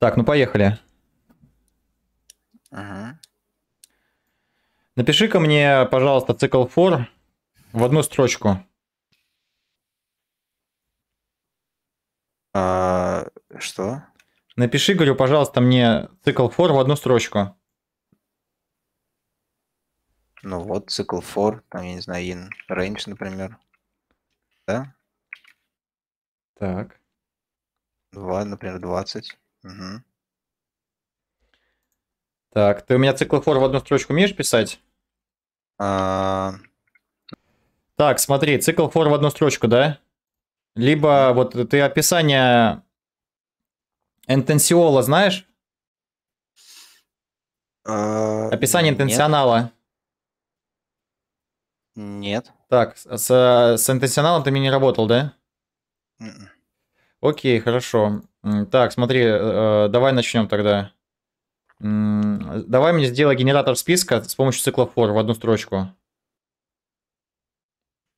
Так, ну поехали. Ага. Напиши-ка мне, пожалуйста, цикл for в одну строчку. А, что? Напиши, говорю, пожалуйста, мне цикл for в одну строчку. Ну вот, цикл for, там, я не знаю, in range, например. Да? Так. 2, например, 20. Угу. Так, ты у меня циклофор в одну строчку умеешь писать? А... Так, смотри, цикл фор в одну строчку, да? Либо вот ты описание интенсиола знаешь? А... Описание интенционала Нет. Так, с, с интенсионалом ты мне не работал, да? Нет. М-м. Окей, хорошо. Так, смотри, э, э, давай начнем тогда. Давай мне сделай генератор списка с помощью цикла for в одну строчку.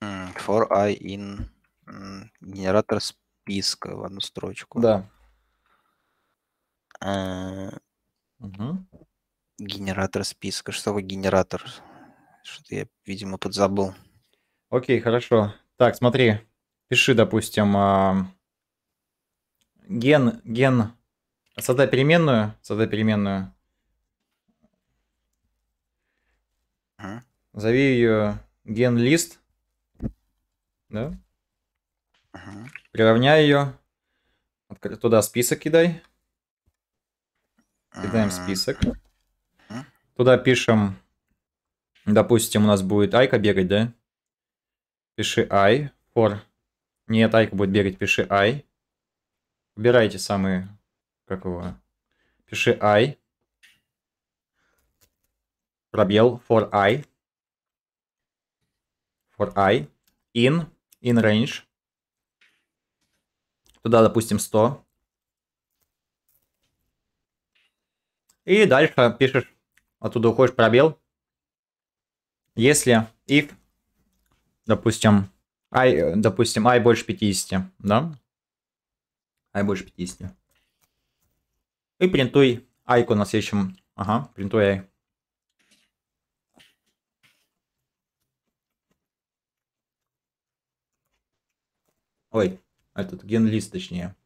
For i in генератор списка в одну строчку. Да. Угу. Генератор списка. Что вы генератор? Что-то я, видимо, подзабыл. Окей, хорошо. Так, смотри. Пиши, допустим, а, ген, ген, создай переменную, создай переменную. Ага. Зови ее ген лист. Да? Ага. Приравняй ее. Откр... Туда список кидай. Кидаем а. список. Ага. Туда пишем, допустим, у нас будет Айка бегать, да? Пиши I for. Нет, Айка будет бегать, пиши I. Выбирайте самые, как его, пиши I, пробел for I, for I, in, in range, туда, допустим, 100, и дальше пишешь, оттуда уходишь пробел, если if, допустим, i, допустим, i больше 50, да, а я больше 50. И принтуй айку на следующем. Ага, принтуй ай. Ой, этот генлист точнее.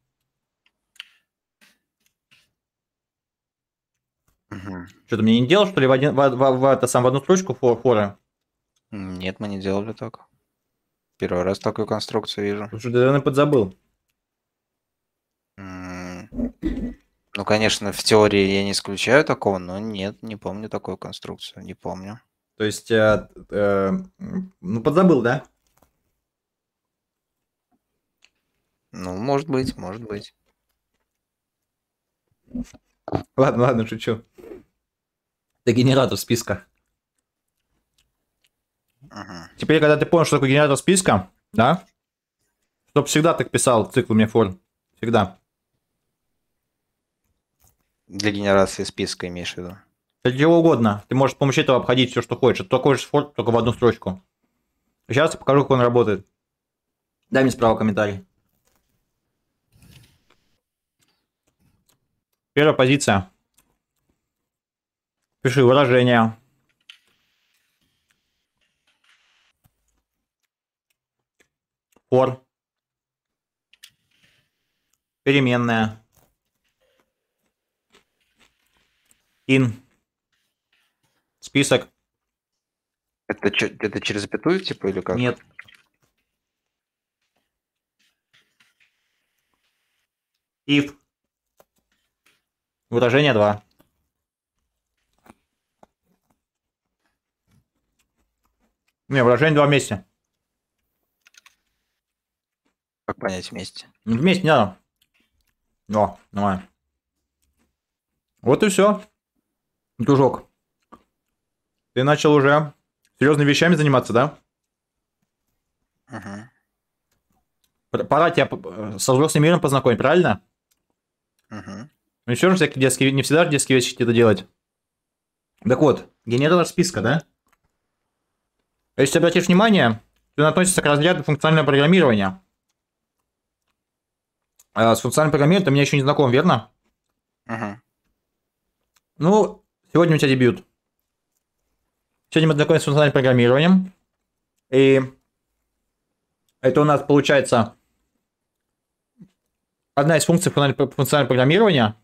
Угу. Что-то мне не делал, что ли, в, один, в, в, в, это сам в одну строчку фор, форы? Нет, мы не делали так. Первый раз такую конструкцию вижу. Что-то, наверное, подзабыл. Ну, конечно, в теории я не исключаю такого, но нет, не помню такую конструкцию, не помню. То есть, э, э, ну, подзабыл, да? Ну, может быть, может быть. Ладно, ладно, шучу. Это генератор списка. Ага. Теперь, когда ты понял, что такое генератор списка, да? Чтоб всегда так писал цикл мне форм. Всегда. Для генерации списка имеешь в виду? Да где угодно. Ты можешь с помощью этого обходить все, что хочешь. Это такой же форт, только в одну строчку. Сейчас я покажу, как он работает. Дай мне справа комментарий. Первая позиция. Пиши выражение. For. Переменная. in список. Это, это через запятую, типа, или как? Нет. If. Выражение 2. Не, выражение два вместе. Как понять вместе? вместе не надо. О, давай. Вот и все. Дружок, ты начал уже серьезными вещами заниматься, да? Угу. Пора тебя э, со взрослым миром познакомить, правильно? Угу. Ну еще же всякие детские, не всегда же детские вещи это делать. Так вот, генератор списка, да? Если ты обратишь внимание, ты относишься к разряду функционального программирования. А с функциональным программированием ты меня еще не знаком, верно? Угу. Ну, Сегодня у тебя дебют. Сегодня мы знакомимся с функциональным программированием. И это у нас получается одна из функций функционального программирования.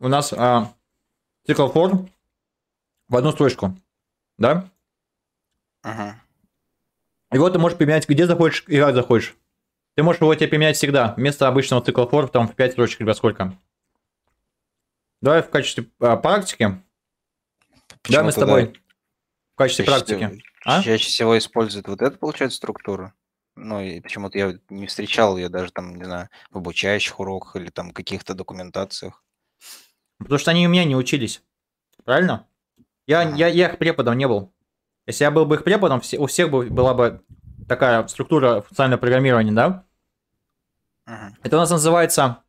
У нас а, цикл for в одну строчку. Да? Ага. И вот ты можешь применять где захочешь и как захочешь. Ты можешь его тебе применять всегда, вместо обычного цикла for, там в 5 строчек, либо сколько. Давай в качестве а, практики да, мы с тобой да. в качестве чаще практики. Всего, а? Чаще всего используют вот эту, получается, структуру. Ну, и почему-то я не встречал ее даже там, не знаю, в обучающих уроках или там каких-то документациях. Потому что они у меня не учились. Правильно? Я, а. я, я их преподом не был. Если я был бы их преподом, у всех бы, была бы такая структура функционального программирования, да? Ага. Это у нас называется,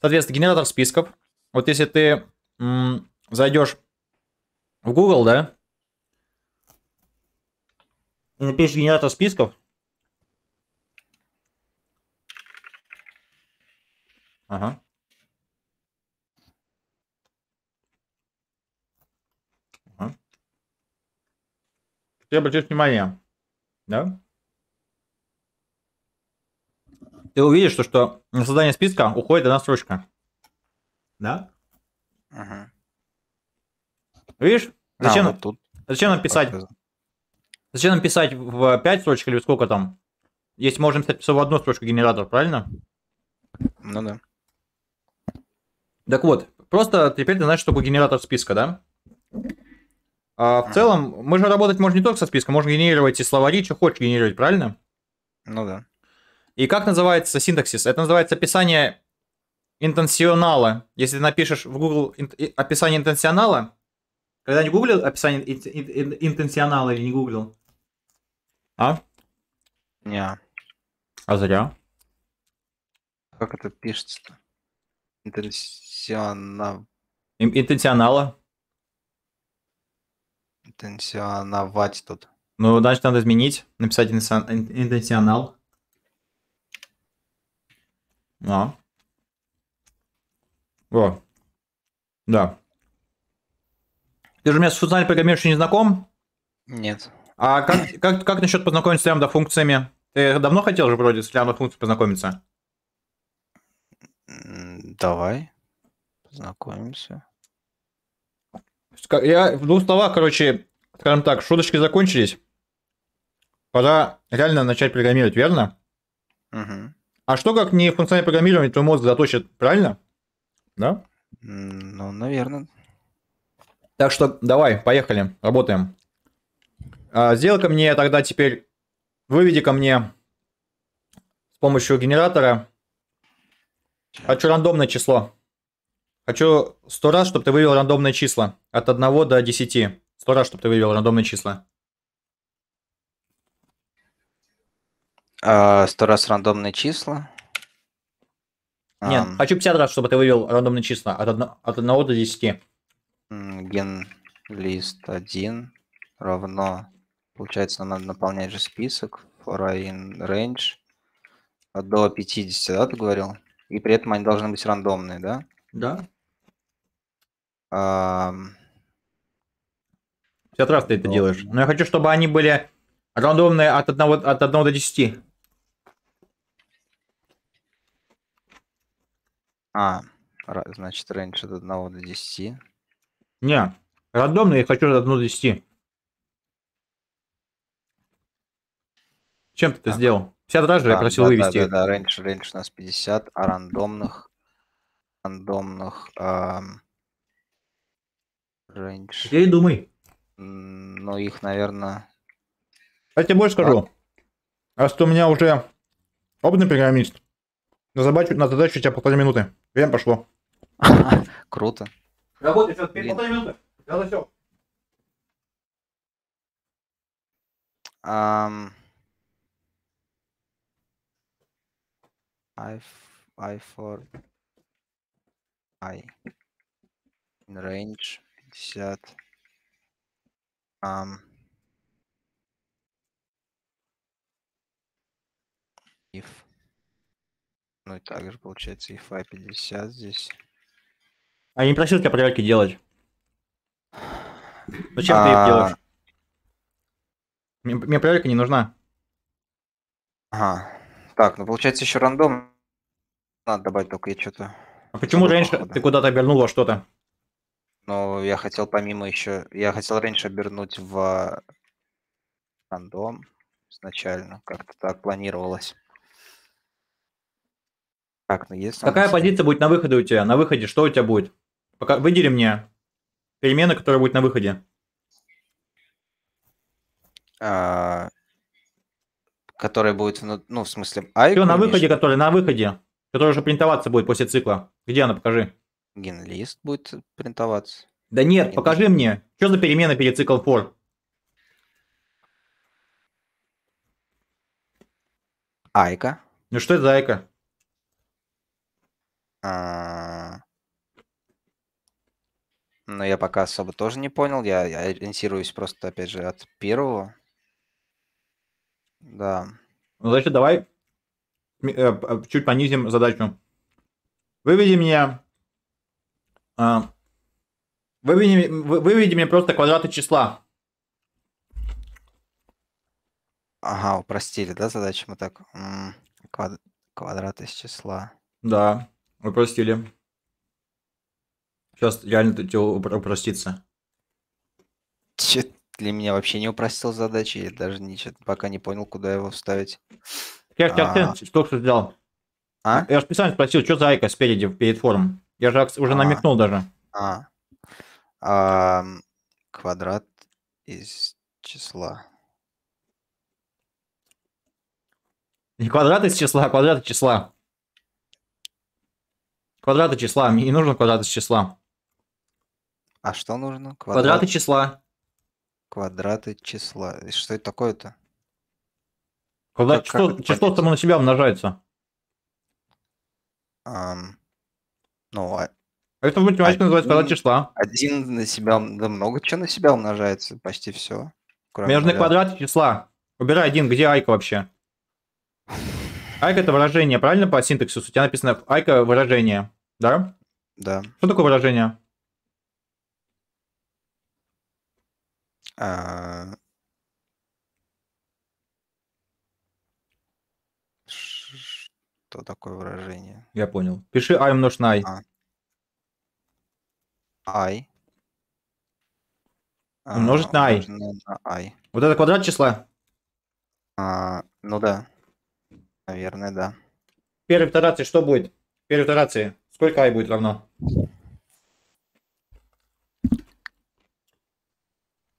соответственно, генератор списков. Вот если ты м, зайдешь в Google, да? И напишешь генератор списков. Ага. ага. Ты обратишь внимание, да? Ты увидишь, что, что на создание списка уходит одна строчка. Да? Ага. Видишь? А, зачем, а, вот тут... зачем нам писать? Зачем нам писать в 5 строчек или сколько там? Если можем писать всего в одну строчку генератор, правильно? Ну да. Так вот, просто теперь ты знаешь, что такое генератор списка, да? А в целом, мы же работать можем не только со списком, можно генерировать и словари, что хочешь генерировать, правильно? Ну да. И как называется синтаксис? Это называется описание интенсионала. Если ты напишешь в Google описание интенсионала, когда не гуглил описание ин- ин- интенсионала или не гуглил? А? Не. Yeah. А зря. Как это пишется-то? Интенсионал. Ин- интенсионала? Интенсионовать тут. Ну, значит, надо изменить. Написать интенсионал. А. Во. Да. Ты же у меня с функциональной программированием не знаком? Нет. А как, как, как насчет познакомиться с лямбда-функциями? Ты давно хотел же вроде с лямбда функциями познакомиться? Давай, познакомимся. Я в двух ну, словах, короче, скажем так, шуточки закончились. Пора реально начать программировать, верно? Угу. А что, как не функциональное программирование, твой мозг заточит, правильно? Да? Ну, наверное. Так что давай, поехали, работаем. А, Сделай-ка мне тогда теперь, выведи ко мне с помощью генератора. Хочу рандомное число. Хочу сто раз, чтобы ты вывел рандомные числа. От 1 до 10. Сто а, раз, чтобы ты вывел рандомные числа. Сто раз рандомные числа. Нет, um... хочу 50 раз, чтобы ты вывел рандомные числа от 1, от до 10 ген лист 1 равно, получается, нам надо наполнять же список, for in range а до 50, да, ты говорил? И при этом они должны быть рандомные, да? Да. А... 50 раз ты это Но... Ну, делаешь. Но я хочу, чтобы они были рандомные от 1, от 1 до 10. А, значит, range от 1 до 10. Не, рандомно я хочу одну десяти. Чем ты так. это сделал? 50 раз же да, я просил да, вывести. Да, да, да, раньше, раньше у нас 50, а рандомных... Рандомных... Эм, раньше... Передумай. Ну, их, наверное... Я тебе больше скажу. А что у меня уже опытный программист. На задачу, на задачу у тебя полторы минуты. Время пошло. Круто. Работает, все, теперь полторы минуты. Надо все. Um, I, I for I in range 50 um, if ну и также получается if I 50 здесь а не просил тебя проверки делать. Зачем а... ты их а. делаешь? Мне, мне проверка не нужна. Ага. Так, ну получается еще рандом. Надо добавить только я что-то. А почему раньше походу. ты куда-то обернула что-то? Ну, я хотел помимо еще. Я хотел раньше обернуть в а, рандом изначально. Как-то так планировалось. Так, ну есть. Какая позиция будет на выходе у тебя? На выходе что у тебя будет? Пока выдели мне перемены, которая будет на выходе. А, который будет, ну, ну в смысле, айк. Все, на выходе, что? который на выходе, который уже принтоваться будет после цикла. Где она, покажи. Генлист будет принтоваться. Да нет, Ген покажи мне, что за перемена перед цикл for. Айка. Ну что это за айка? А... Но я пока особо тоже не понял. Я, я ориентируюсь просто, опять же, от первого. Да. Ну, значит, давай э, э, чуть понизим задачу. Выведи меня... А, выведи, выведи мне просто квадраты числа. Ага, упростили, да, задачу мы так? Квад... Квадрат из числа. Да, упростили. Сейчас реально тебе упростится. Че для меня вообще не упростил задачи, я даже ничего пока не понял, куда его вставить. Я же акцент только сделал. А? Я же специально спросил, что за айка спереди, перед форум. Я же уже а. намекнул даже. А. Квадрат из числа. Не квадрат из числа, а квадрат из числа. Квадраты числа. Мне не нужно квадрат из числа. А что нужно? Квадрат... Квадраты числа. Квадраты числа. И что это такое-то? Квадрат число, как число само на себя умножается. Um, ну, а... Это в математике один, называется квадрат числа. Один на себя, да много чего на себя умножается, почти все. Между квадраты числа. Убирай один, где айка вообще? Айка это выражение, правильно по синтаксису? У тебя написано айка выражение, да? Да. Что такое выражение? А... Что такое выражение? Я понял. Пиши I умножь на I. А. I. А, умножить а, на I. на I. Вот это квадрат числа? А, ну да. Наверное, да. Первой итерации что будет? Первой итерации сколько I будет равно?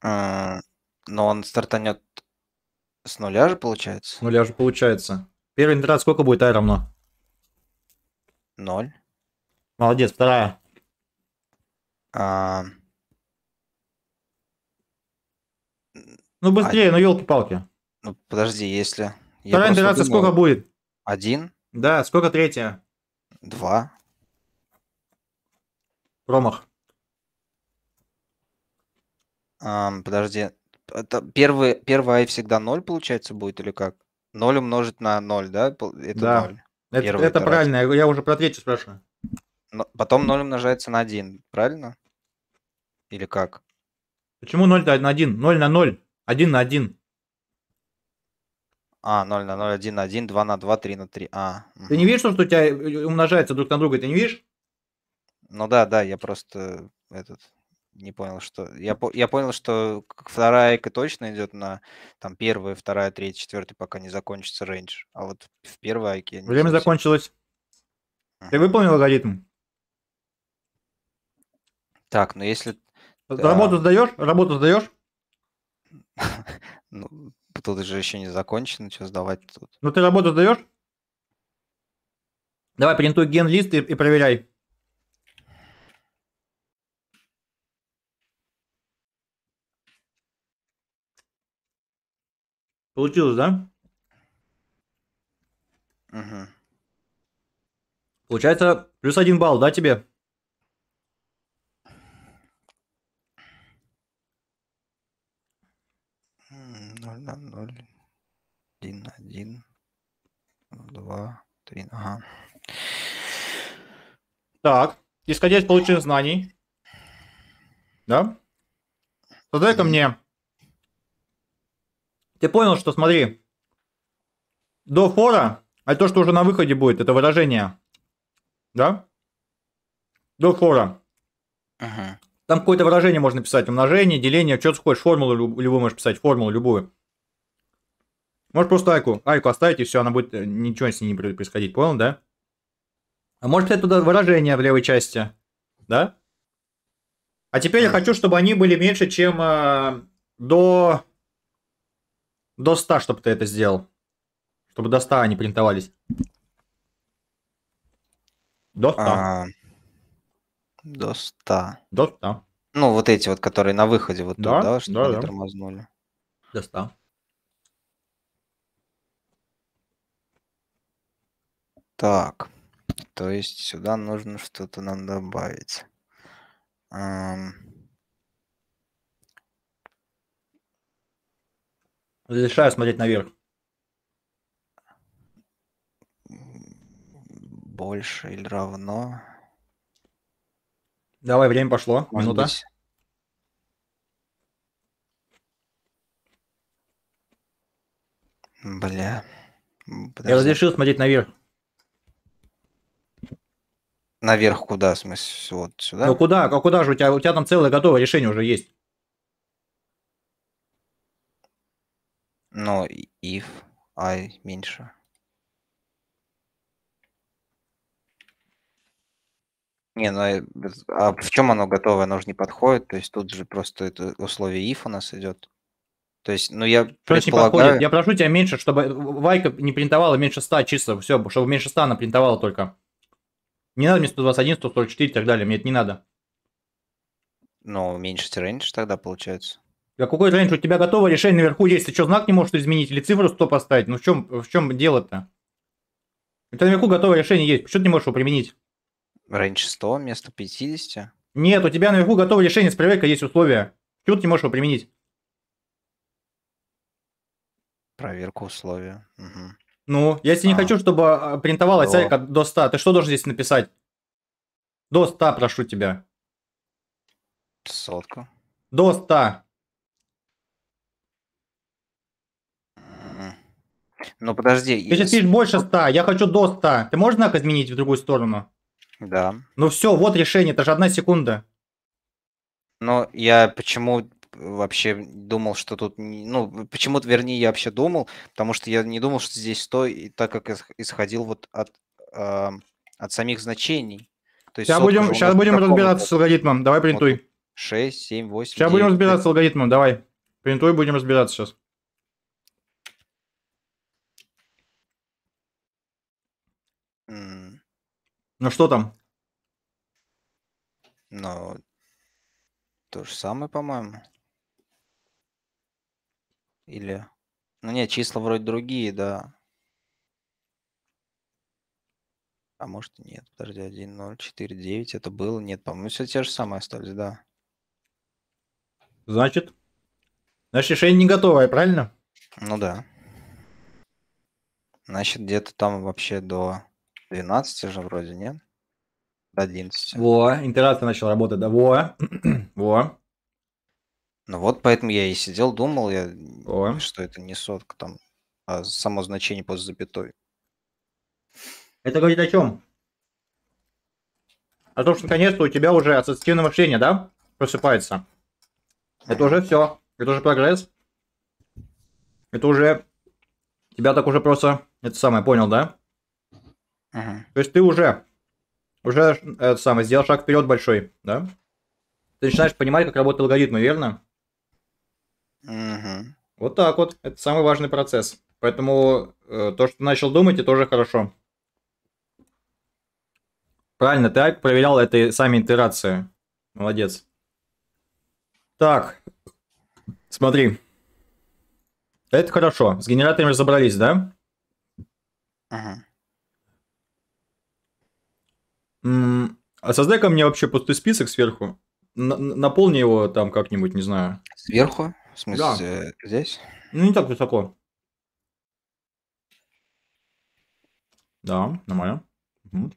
А, но он стартанет с нуля же получается? С нуля же получается. Первый интернет сколько будет А равно? Ноль. Молодец, вторая. А... Ну быстрее, а... ну елки-палки. Ну подожди, если... Вторая интернация сколько будет? Один. Да, сколько третья? Два. Промах подожди. Это первый, первый i всегда 0 получается будет или как? 0 умножить на 0, да? Это да. 0. Это, первый это правильно, я, я уже про третью спрашиваю. Но потом 0 умножается на 1, правильно? Или как? Почему 0 на 1? 0 на 0, 1 на 1. А, 0 на 0, 1 на 1, 2 на 2, 3 на 3. А. Угу. Ты не видишь, что у тебя э, умножается друг на друга, ты не видишь? Ну да, да, я просто этот не понял, что... Я, по... я понял, что вторая эко точно идет на там первая, вторая, третья, четвертая, пока не закончится рейндж. А вот в первой эке... Время совсем... закончилось. Uh Ты выполнил алгоритм? Так, но ну, если... А работу а... сдаешь? Работу сдаешь? ну, тут же еще не закончено, что сдавать тут. Ну ты работу сдаешь? Давай, принтуй ген-лист и, и проверяй. Получилось, да? Угу. Получается, плюс один балл, да, тебе? Ноль на ноль. Один на один. Два, три. Ага. Так, исходя из полученных знаний, да? Подай ко мне ты понял, что смотри, до фора, а то, что уже на выходе будет, это выражение, да? До фора. Ага. Там какое-то выражение можно писать, умножение, деление, что ты хочешь, формулу любую можешь писать, формулу любую. Можешь просто айку, айку оставить, и все, она будет, э, ничего с ней не будет происходить, понял, да? А можешь писать туда выражение в левой части, да? А теперь я хочу, чтобы они были меньше, чем э, до до 100, чтобы ты это сделал. Чтобы до 100 они принтовались. До 100. А, до 100. До 100. Ну, вот эти вот, которые на выходе вот да, тут, да, чтобы да, они да. тормознули. До 100. Так, то есть сюда нужно что-то нам добавить. Разрешаю смотреть наверх. Больше или равно? Давай, время пошло. Может Минута. Быть. Бля. Подожди. Я разрешил смотреть наверх. Наверх куда, в смысле, вот сюда? Ну куда, а куда же у тебя, у тебя там целое готовое решение уже есть. Но if i а меньше. Не, ну э, а в чем оно готовое? Оно же не подходит. То есть тут же просто это условие if у нас идет. То есть, ну я Что предполагаю... Не я прошу тебя меньше, чтобы Вайка не принтовала меньше 100 чисел, все, чтобы меньше 100 она принтовала только. Не надо мне 121, 144 и так далее, мне это не надо. Ну, меньше range тогда получается. Какой рейндж у тебя готово решение наверху есть? Ты что, знак не можешь изменить или цифру 100 поставить? Ну в чем, в чем дело-то? У тебя наверху готовое решение есть. Почему ты не можешь его применить? Раньше 100 вместо 50? Нет, у тебя наверху готовое решение с проверкой есть условия. Почему ты не можешь его применить? Проверку условия. Угу. Ну, я тебе а, не хочу, чтобы а, принтовалась до... айка до 100. Ты что должен здесь написать? До 100, прошу тебя. Сотку. До 100. Ну подожди. Ты сейчас пишешь больше 100, я хочу до 100. Ты можешь знак изменить в другую сторону? Да. Ну все, вот решение, это же одна секунда. Ну, я почему вообще думал, что тут... Ну, почему-то, вернее, я вообще думал, потому что я не думал, что здесь 100, и так как исходил вот от, э, от самих значений. То есть сейчас будем, сейчас будем разбираться с алгоритмом, давай принтуй. Вот 6, 7, 8, Сейчас 9, будем разбираться 5. с алгоритмом, давай. Принтуй, будем разбираться сейчас. Ну что там? Ну, то же самое, по-моему. Или... Ну нет, числа вроде другие, да. А может нет. Подожди, 1, 0, 4, 9. Это было? Нет, по-моему. Все те же самые остались, да. Значит, значит, решение не готовое, правильно? Ну да. Значит, где-то там вообще до 12 же вроде, нет? До 11. Во, интеграция начала работать, да, во, во. Ну вот, поэтому я и сидел, думал, я, во. что это не сотка там, а само значение после запятой. Это говорит о чем? О том, что наконец-то у тебя уже ассоциативное мышление, да, просыпается. Это уже все, это уже прогресс. Это уже... Тебя так уже просто... Это самое, понял, да? То есть ты уже, уже э, это самое, сделал шаг вперед большой, да? Ты начинаешь понимать, как работают алгоритмы, верно? Угу. Вот так вот. Это самый важный процесс. Поэтому э, то, что ты начал думать, это тоже хорошо. Правильно, ты проверял это сами итерации. Молодец. Так, смотри. Это хорошо. С генераторами разобрались, да? Ага. А создай ко мне вообще пустой список сверху. Наполни его там как-нибудь, не знаю. Сверху? В смысле, да. здесь? Ну, не так высоко. Да, нормально. Угу.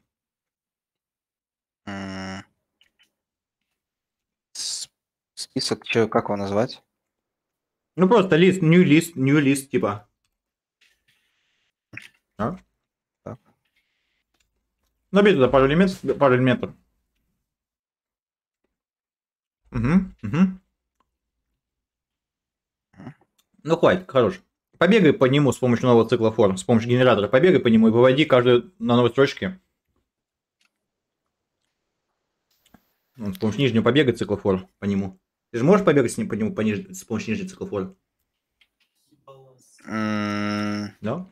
Список, чё, как его назвать? Ну, просто лист, new list, new list, типа. Да? Набей ну, туда пару элементов. Пару элементов. Угу, угу. Ну, хватит, хорош. Побегай по нему с помощью нового цикла форм, с помощью генератора. Побегай по нему и выводи каждую на новой строчке. С помощью нижнего побега цикла форм по нему. Ты же можешь побегать с ним по нему по ниж... с помощью нижнего цикла форм? Mm. Да?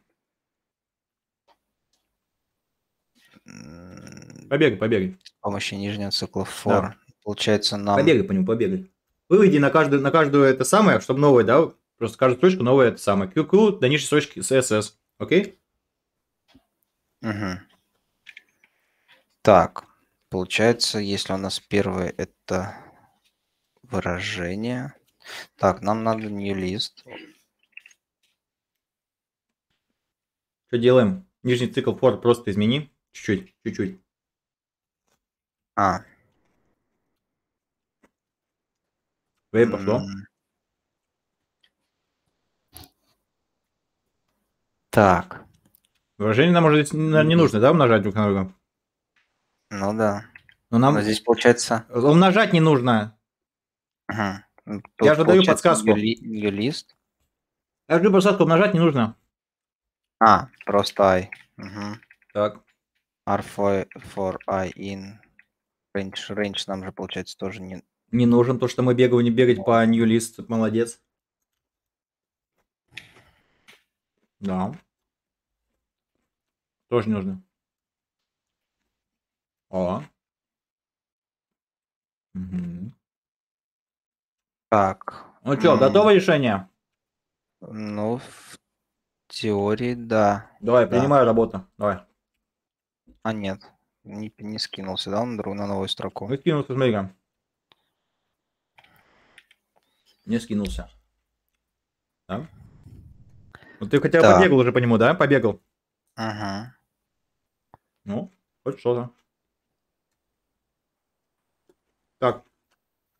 Побегай, побегай. С помощью нижнего цикла for. Да. Получается нам... Побегай по нему, побегай. Выведи на каждую, на каждую это самое, чтобы новое, да? Просто каждую строчку новое это самое. QQ до нижней строчки CSS. Окей? Угу. Так, получается, если у нас первое это выражение. Так, нам надо new list. Что делаем? Нижний цикл for просто измени. Чуть-чуть, чуть-чуть. А. Вы пошло? Так. Выражение нам быть, не нужно, да, умножать друг на друга? Ну да. Но нам... Но здесь получается... Умножать не нужно. Ага. Ну, тут Я же даю подсказку. Нигилист. Я же даю подсказку, умножать не нужно. А, просто ай. Угу. Так. R for, I in range. Range нам же, получается, тоже не... Не нужен, то что мы бегаем, не бегать по new list. Молодец. Да. Тоже не нужно. О. Угу. Так. Ну что, готово решение? Ну, в теории, да. Давай, да. принимаю работу. Давай. А, нет. Не, не скинулся, да, на, другую, на новую строку? Не скинулся, смотри-ка. Не скинулся. Да? Ну, ты хотя бы да. побегал уже по нему, да? Побегал. Ага. Ну, хоть что-то. Так.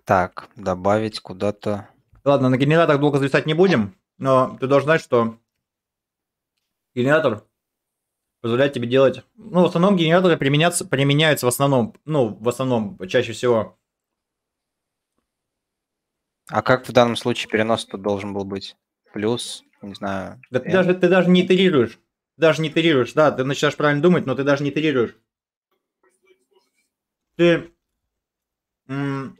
Так, добавить куда-то... Ладно, на генератор долго зависать не будем, но ты должен знать, что генератор позволяет тебе делать... Ну, в основном генераторы применяются применяются в основном, ну, в основном, чаще всего. А как в данном случае перенос тут должен был быть? Плюс, не знаю... Да ты, даже, ты даже не итерируешь. Даже не итерируешь, да, ты начинаешь правильно думать, но ты даже не итерируешь. Ты... М-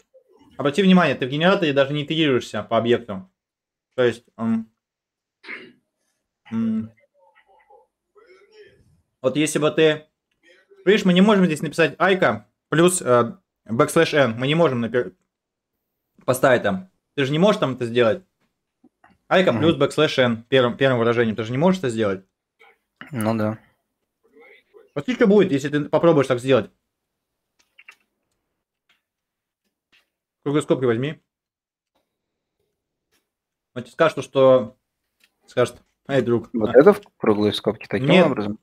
обрати внимание, ты в генераторе даже не итерируешься по объекту. То есть... М- м- вот если бы ты... Видишь, мы не можем здесь написать айка плюс э, backslash n. Мы не можем напер... поставить там. Ты же не можешь там это сделать. Айка mm-hmm. плюс backslash n первым, первым выражением. Ты же не можешь это сделать. Ну да. Посмотри, что будет, если ты попробуешь так сделать. Круглые скобки возьми. Он тебе скажет, что... Скажет, эй, друг. Вот а. это в круглые скобки таким Нет, образом?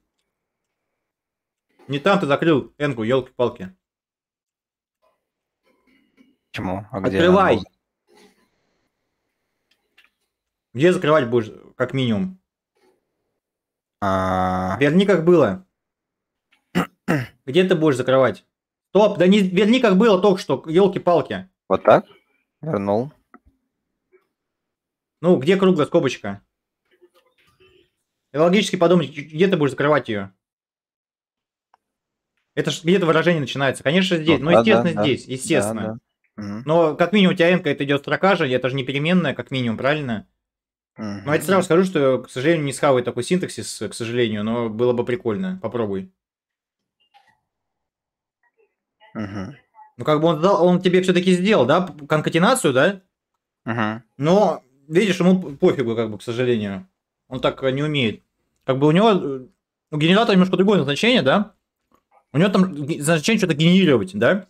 Не там ты закрыл Энгу, елки-палки. Почему? А где Открывай. Где закрывать будешь, как минимум? А... Верни, как было. Где ты будешь закрывать? Стоп, да не верни, как было только что, елки-палки. Вот так? Вернул. Ну, где круглая скобочка? И логически подумать, где ты будешь закрывать ее? Это же где-то выражение начинается. Конечно, здесь. Ну, ну да, естественно, да, здесь, да. естественно. Да, да. Но как минимум у тебя n это идет строка же, это же не переменная, как минимум, правильно? Угу. Ну, я тебе сразу скажу, что, к сожалению, не схавает такой синтаксис, э, к сожалению, но было бы прикольно. Попробуй. Угу. Ну, как бы он дал, он тебе все-таки сделал, да, конкатенацию, да? Угу. Но, видишь, ему пофигу, как бы, к сожалению. Он так э, не умеет. Как бы у него, э, у генератора немножко другое назначение, да? У него там значение что-то генерировать, да?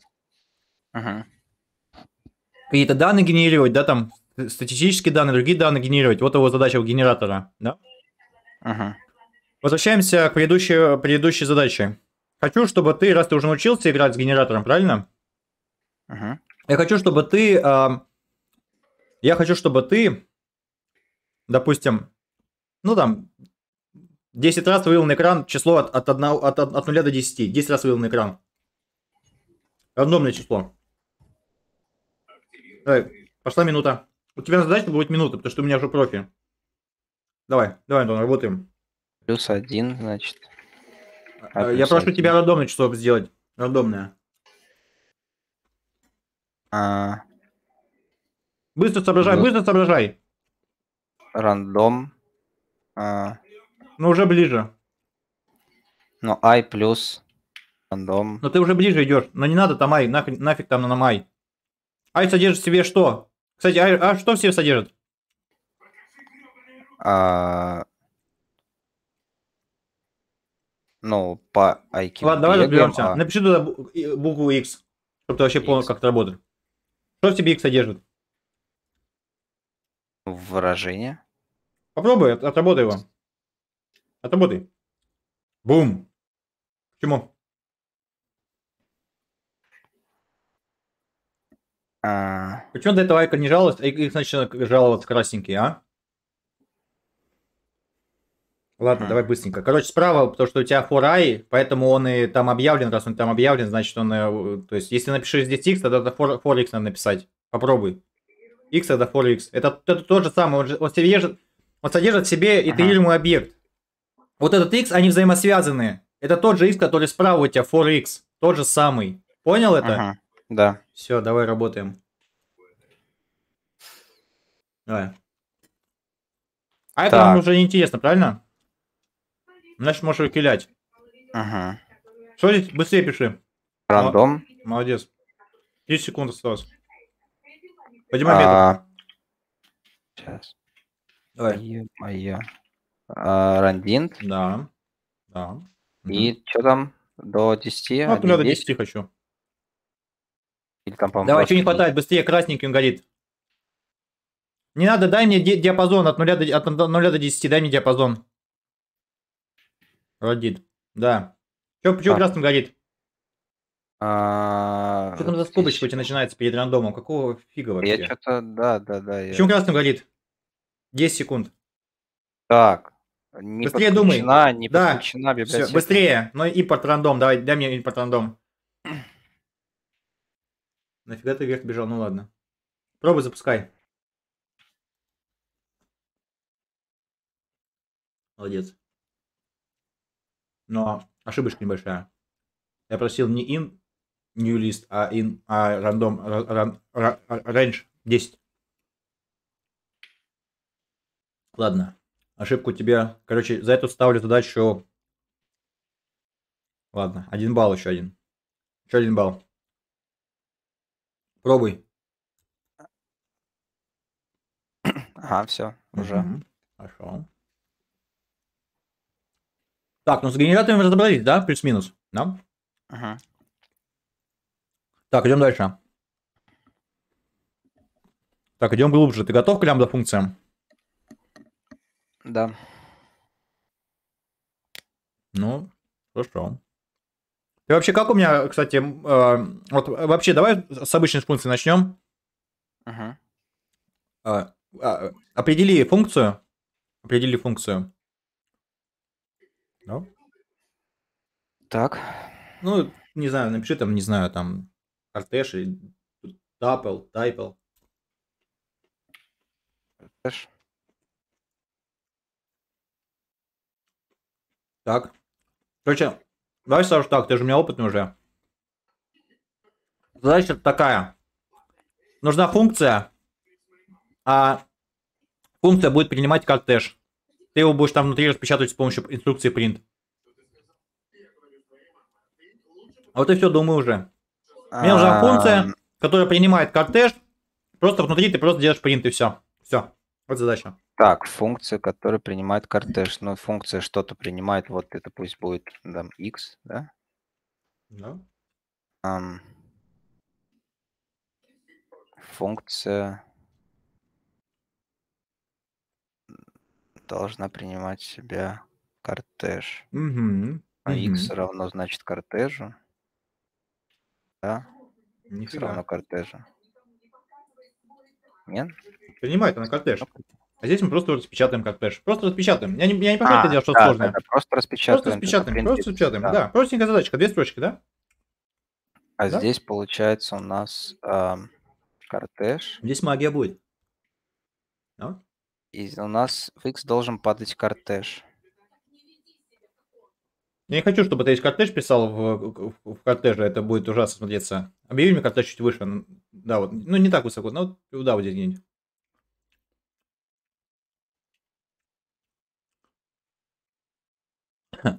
Ага. Какие-то данные генерировать, да, там э, статистические данные, другие данные генерировать. Вот его задача у генератора, да? Ага. Возвращаемся к предыдущей, э, предыдущей задаче. Хочу, чтобы ты, раз ты уже научился играть с генератором, правильно? Ага. Я хочу, чтобы ты... Э, я хочу, чтобы ты, допустим, ну там, 10 раз вывел на экран число от, от, 1, от, от 0 до 10. 10 раз вывел на экран. Рандомное число. Давай, пошла минута. У тебя задача будет минута, потому что у меня уже профи. Давай, давай, Антон, работаем. Плюс один, значит. А, а Я прошу один. тебя рандомное число сделать. Рандомное. А... Быстро соображай, ну... быстро соображай. Рандом. А... Ну, уже ближе. Ну, I плюс рандом. Но ну, ты уже ближе идешь. Но не надо там I на, нафиг там на I. I содержит в себе что? Кстати, ай, а что в себе содержит? А... Ну, по IQ. Ладно, давай разберемся. А... Напиши туда букву X, чтобы ты вообще X. понял, как это работает. Что в тебе X содержит? Выражение. Попробуй, отработай его. Отработай. Бум. Почему? А... Почему до этого Айка не жаловалась, а их начали жаловаться красненькие, а? Ладно, а. давай быстренько. Короче, справа, потому что у тебя форай, поэтому он и там объявлен. Раз он там объявлен, значит он... Э, то есть, если напишешь здесь X, тогда это for, X надо написать. Попробуй. X тогда for X. Это, это то же самое. Он, же, он, содержит, он содержит в себе ага. итерируемый объект. Вот этот x, они взаимосвязаны. Это тот же x, который справа у тебя, 4x. Тот же самый. Понял это? Ага, да. Все, давай работаем. Давай. А это нам уже не интересно, правильно? Значит, можешь выкилять. Ага. Что здесь? Быстрее пиши. Рандом. Молодец. 10 секунд осталось. Пойдем а... обедать. Сейчас. Давай. Е-мое а, Рандинт. Да. Да. И угу. что там? До 10? Ну, а, до 10, хочу. Или там, по Давай, что не хватает, быстрее, красненький он горит. Не надо, дай мне диапазон от 0 до, от 0 до 10, дай мне диапазон. Родит. Да. Чё, чё а. красным горит? А... Что там за скобочка у тебя начинается перед рандомом? Какого фига вообще? Я что-то, да, да, да. Я... Чем красным горит? 10 секунд. Так. Не Быстрее думай. Не да. подключена библиотека. Все, быстрее. Ну, и импорт рандом. Давай, дай мне импорт рандом. Нафига ты вверх бежал? Ну ладно. Пробуй, запускай. Молодец. Но ошибочка небольшая. Я просил не in new list, а in а random run, run, range 10. Ладно ошибку тебе... Короче, за эту ставлю задачу... Ладно, один балл еще один. Еще один балл. Пробуй. Ага, все, уже. Хорошо. Так, ну с генераторами разобрались, да? Плюс-минус, да? Ага. Так, идем дальше. Так, идем глубже. Ты готов к лямбда функциям? Да. Ну, хорошо. И вообще как у меня, кстати, э, вот э, вообще давай с обычной функции начнем. Угу. А, а, определи функцию. Определи функцию. Да? Так. Ну, не знаю, напиши там, не знаю, там, Артеш или Тапл, Тайпл. Артеш. Так. Короче, давай сразу так, ты же у меня опытный уже. Задача такая. Нужна функция, а функция будет принимать кортеж. Ты его будешь там внутри распечатывать с помощью инструкции print. А вот и все, думаю уже. Мне нужна функция, которая принимает кортеж. Просто внутри ты просто делаешь принт и все. Все. Вот задача. Так, функция, которая принимает кортеж. Ну, функция что-то принимает, вот это пусть будет там x, да? Да. Um, функция должна принимать себя кортеж. Угу. Mm -hmm. А mm -hmm. x равно значит кортежу. Да? Нифига. X равно кортежу. Нет? Принимает она кортеж. Ну, а здесь мы просто распечатаем как пэш. Просто распечатаем. Я не, я не понимаю, а, это дело, что да, сложное. Да, да, просто распечатаем. Просто распечатаем, принципе, просто распечатаем, да. да. Простенькая задачка, две строчки, да? А да? здесь получается у нас эм, кортеж. Здесь магия будет. Да? И у нас в X должен падать кортеж. Я не хочу, чтобы ты есть кортеж писал в, в, в кортеже, это будет ужасно смотреться. Объявили мне кортеж чуть выше. Да, вот. Ну, не так высоко, но да, вот здесь где-нибудь.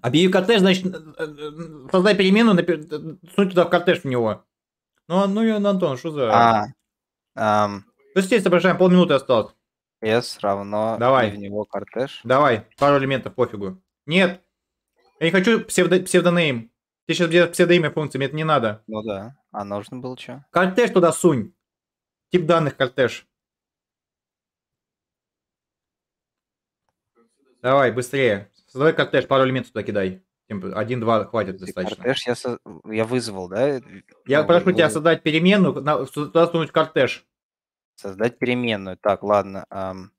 Объяви а кортеж, значит, э, э, создай перемену, напи... сунь туда в кортеж в него. Ну, а, ну, я, Антон, что за... А, um... То ну, есть, если соображаем, полминуты осталось. S равно... Давай. в него кортеж. Давай, пару элементов, пофигу. Нет. Я не хочу псевдо... псевдонейм. Ты сейчас где псевдоимя функции, мне это не надо. Ну да. А нужно было что? Кортеж туда сунь. Тип данных кортеж. Давай, быстрее. Создай кортеж, пару элементов туда кидай. Один-два хватит достаточно. Кортеж я, со... я вызвал, да? Я ну, прошу вы... Ну, тебя ну. создать переменную, на... туда сунуть кортеж. Создать переменную. Так, ладно. Эм...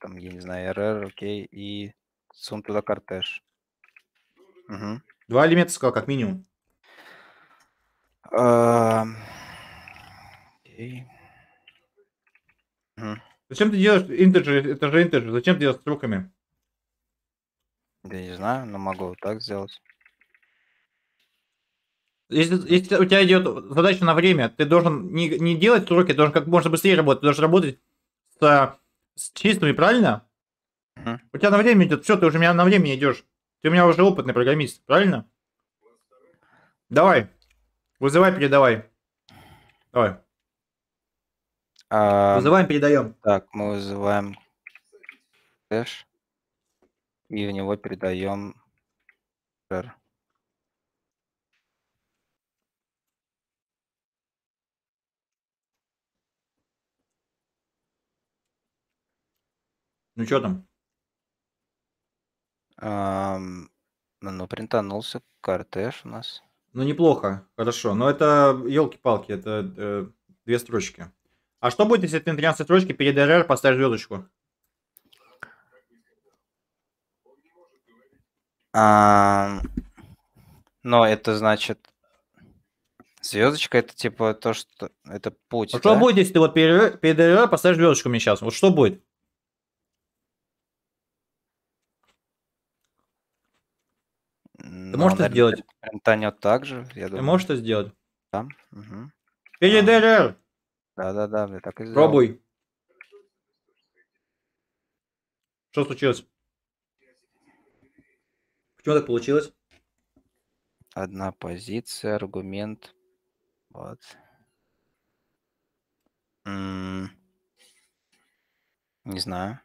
Там, я не знаю, RR, окей. И сун туда кортеж. Угу. Два элемента сказал, как минимум. Окей. Зачем ты делаешь интеджер? Это же интеджер. Зачем ты делаешь с руками? Да не знаю, но могу вот так сделать. Если, если у тебя идет задача на время, ты должен не, не делать уроки, должен как можно быстрее работать, ты должен работать с, с чистыми, правильно? Угу. У тебя на время идет, все, ты уже меня на время идешь. Ты у меня уже опытный программист, правильно? Давай. Вызывай, передавай. Давай. А... Вызываем, передаем. Так, мы вызываем кэш и в него передаем share. Ну что там? Um, ну, принтанулся кортеж у нас. Ну, неплохо, хорошо. Но это, елки-палки, это э, две строчки. А что будет, если ты на 13 строчки перед рр поставишь звездочку? А, но это значит, звездочка это типа то, что это путь. А да? что будет, если ты вот перед перерыв поставишь звездочку мне сейчас? Вот что будет? Ты можешь это сделать? Рентанет также, я думаю. Ты можешь это сделать? Да. Угу. PDDR! Да-да-да, я так и сделал. Пробуй. Что случилось? Почему так получилось? Одна позиция, аргумент. Вот. М, Не знаю.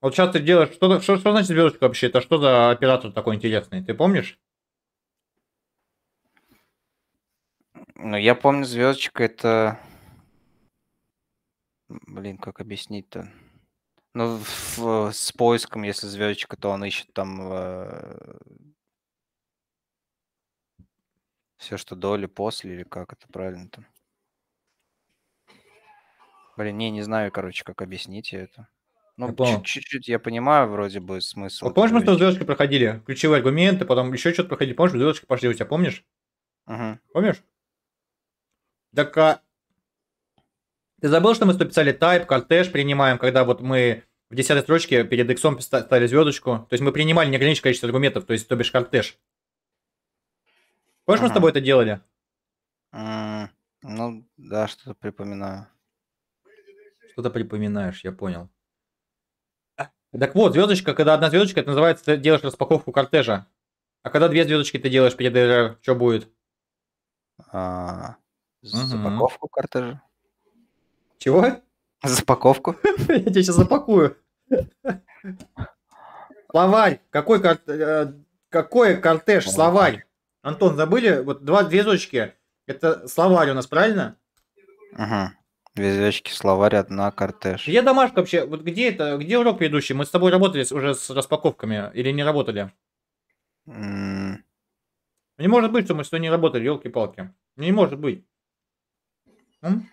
Вот сейчас ты делаешь... Что, что, что значит звездочка вообще? Это что за оператор такой интересный? Ты помнишь? Ну, я помню, звездочка это... Блин, как объяснить-то? Ну, в- с поиском, если звездочка, то он ищет там э, все, что до или после, или как это правильно там. Блин, не, не знаю, короче, как объяснить это. Ну, чуть- чуть я понимаю вроде бы смысл. Вот помнишь, мы с звездочки. звездочки проходили? Ключевые аргументы, потом еще что-то проходили. Помнишь, звездочки пошли у тебя, помнишь? Мгм. Помнишь? Так а, ты забыл, что мы тут type, кортеж принимаем, когда вот мы в десятой строчке перед иксом ставили звездочку. То есть мы принимали неограниченное количество аргументов, то есть то бишь кортеж. Помнишь, ага. мы с тобой это делали? ну, да, что-то припоминаю. Что-то припоминаешь, я понял. Так вот, звездочка, когда одна звездочка, это называется, ты делаешь распаковку кортежа. А когда две звездочки ты делаешь перед что будет? А, запаковку кортежа. Чего? Запаковку. Я тебя сейчас запакую. Словарь. Какой, кор... Э, какой кортеж? Словарь. Антон, забыли? Вот два, две зочки. Это словарь у нас, правильно? Угу. Две звездочки, словарь, одна кортеж. Я домашка вообще? Вот где это? Где урок предыдущий? Мы с тобой работали уже с распаковками или не работали? Mm. Не может быть, что мы с тобой не работали, елки-палки. Не может быть. М?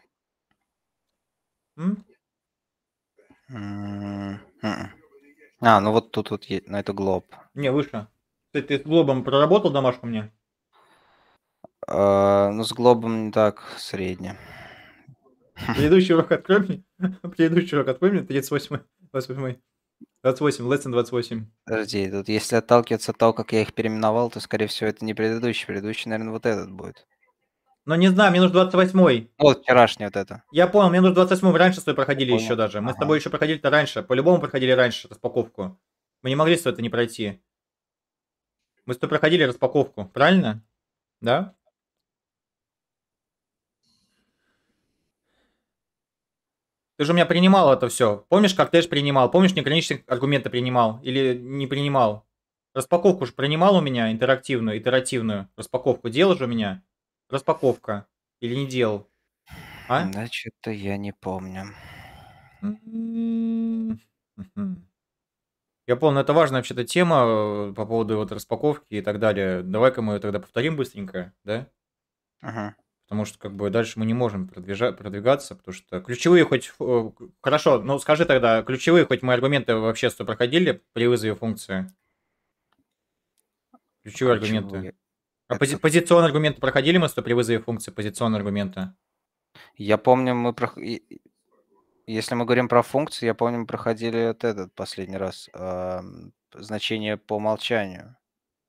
А, ну вот тут вот есть, но ну это глоб. Не, выше. Кстати, ты с глобом проработал домашку мне? А, ну, с глобом не так, средне. Предыдущий урок открой мне. Предыдущий урок открой мне, 38 28 28, less than 28. Подожди, тут если отталкиваться от того, как я их переименовал, то, скорее всего, это не предыдущий. Предыдущий, наверное, вот этот будет. Но ну, не знаю, минус нужен 28-й. Вот вчерашний вот это. Я понял, минус нужен 28-й. раньше с тобой проходили еще даже. Мы ага. с тобой еще проходили-то раньше. По-любому проходили раньше распаковку. Мы не могли с тобой это не пройти. Мы с тобой проходили распаковку, правильно? Да? Ты же у меня принимал это все. Помнишь, как принимал? Помнишь, неограниченные аргументы принимал? Или не принимал? Распаковку же принимал у меня интерактивную, итеративную. Распаковку делал же у меня. Распаковка. Или не делал? А? Да, я не помню. М-м-м. Я помню, это важная вообще-то тема э, по поводу вот распаковки и так далее. Давай-ка мы её тогда повторим быстренько, да? Ага. Потому что как бы дальше мы не можем продвижа- продвигаться, потому что ключевые хоть... Э, хорошо, ну скажи тогда, ключевые хоть мои аргументы вообще что проходили при вызове функции? Ключевые аргументы. А пози- позиционные аргументы проходили мы с тобой при вызове функции позиционного аргумента? Я помню, мы про... Если мы говорим про функции, я помню, мы проходили вот этот последний раз э, значение по умолчанию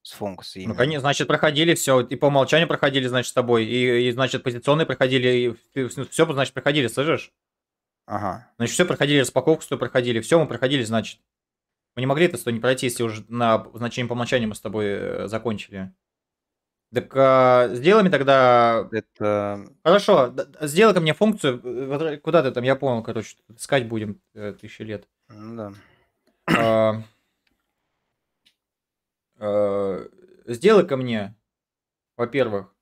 с функцией. Ну, конечно, значит, проходили все, и по умолчанию проходили, значит, с тобой, и, и значит, позиционные проходили, и ну, все, значит, проходили, слышишь? Ага. Значит, все проходили, распаковку с тобой проходили, все мы проходили, значит. Мы не могли это что не пройти, если уже на значение по умолчанию мы с тобой э, закончили. Так а, сделай мне тогда... Это... Хорошо, сделай ко мне функцию. Э, э, куда ты там? Я понял, короче, искать будем э, тысячи лет. Да. А, а, сделай ко мне, во-первых.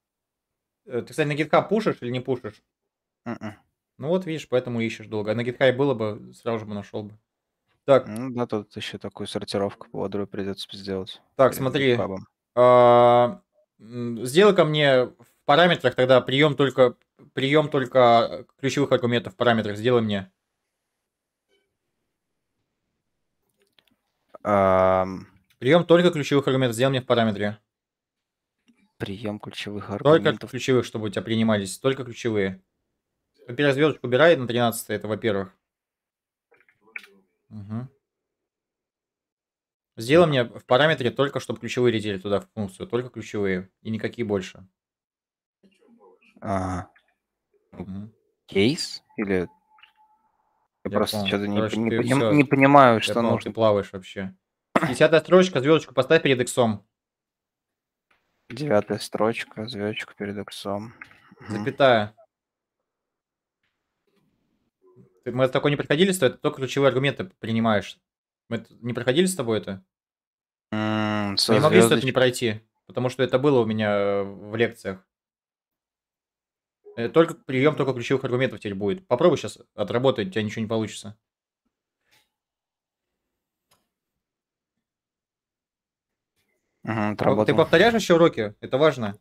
Ты, кстати, на GitHub пушишь или не пушишь? Mm-mm. М-м. Ну вот, видишь, поэтому ищешь долго. А на GitHub было бы, сразу же бы нашел бы. Так. Ну да, тут еще такую сортировку по водору придется сделать. Так, смотри. А, сделай ко мне в параметрах тогда прием только, прием только ключевых аргументов в параметрах, сделай мне. Um... Прием только ключевых аргументов, сделай мне в параметре. Прием ключевых аргументов. Только ключевых, чтобы у тебя принимались, только ключевые. Перезвездочку убирает на 13 это во-первых. Угу. Сделай мне в параметре только, чтобы ключевые летели туда в функцию, только ключевые и никакие больше. А, угу. или я, я просто что-то не, не, поним... все... не понимаю, я что понял, нужно. Ты плаваешь вообще. Десятая строчка, звездочку поставь перед иксом. Девятая строчка, звездочку перед иксом. Запятая. Мы с такой не приходили, что это только ключевые аргументы принимаешь. Мы не проходили с тобой это? Mm, не могли с это не пройти, потому что это было у меня э, в лекциях. Э, только прием только ключевых аргументов теперь будет. Попробуй сейчас отработать, у тебя ничего не получится. Угу, Ты повторяешь еще уроки? Это важно.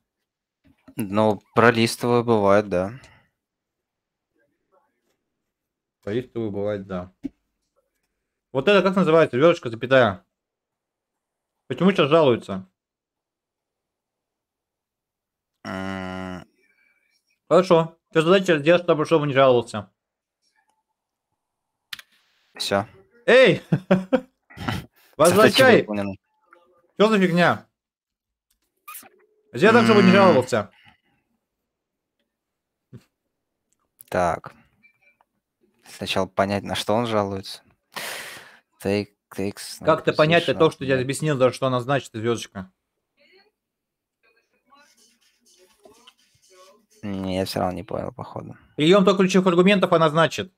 Ну, пролистываю, бывает, да. Пролистываю, бывает, да. Вот это как называется? Звездочка, запятая. Почему сейчас жалуются? Э. Хорошо. Что задача сделать, чтобы чтобы не жаловался? Все. Эй! Возвращай! Что за фигня? Сделай так, чтобы не жаловался. Так. Сначала понять, на что он жалуется. Take, takes... Как то понять то, что я объяснил, даже что она значит, звездочка? Не, я все равно не понял, походу. Прием только ключевых аргументов она значит.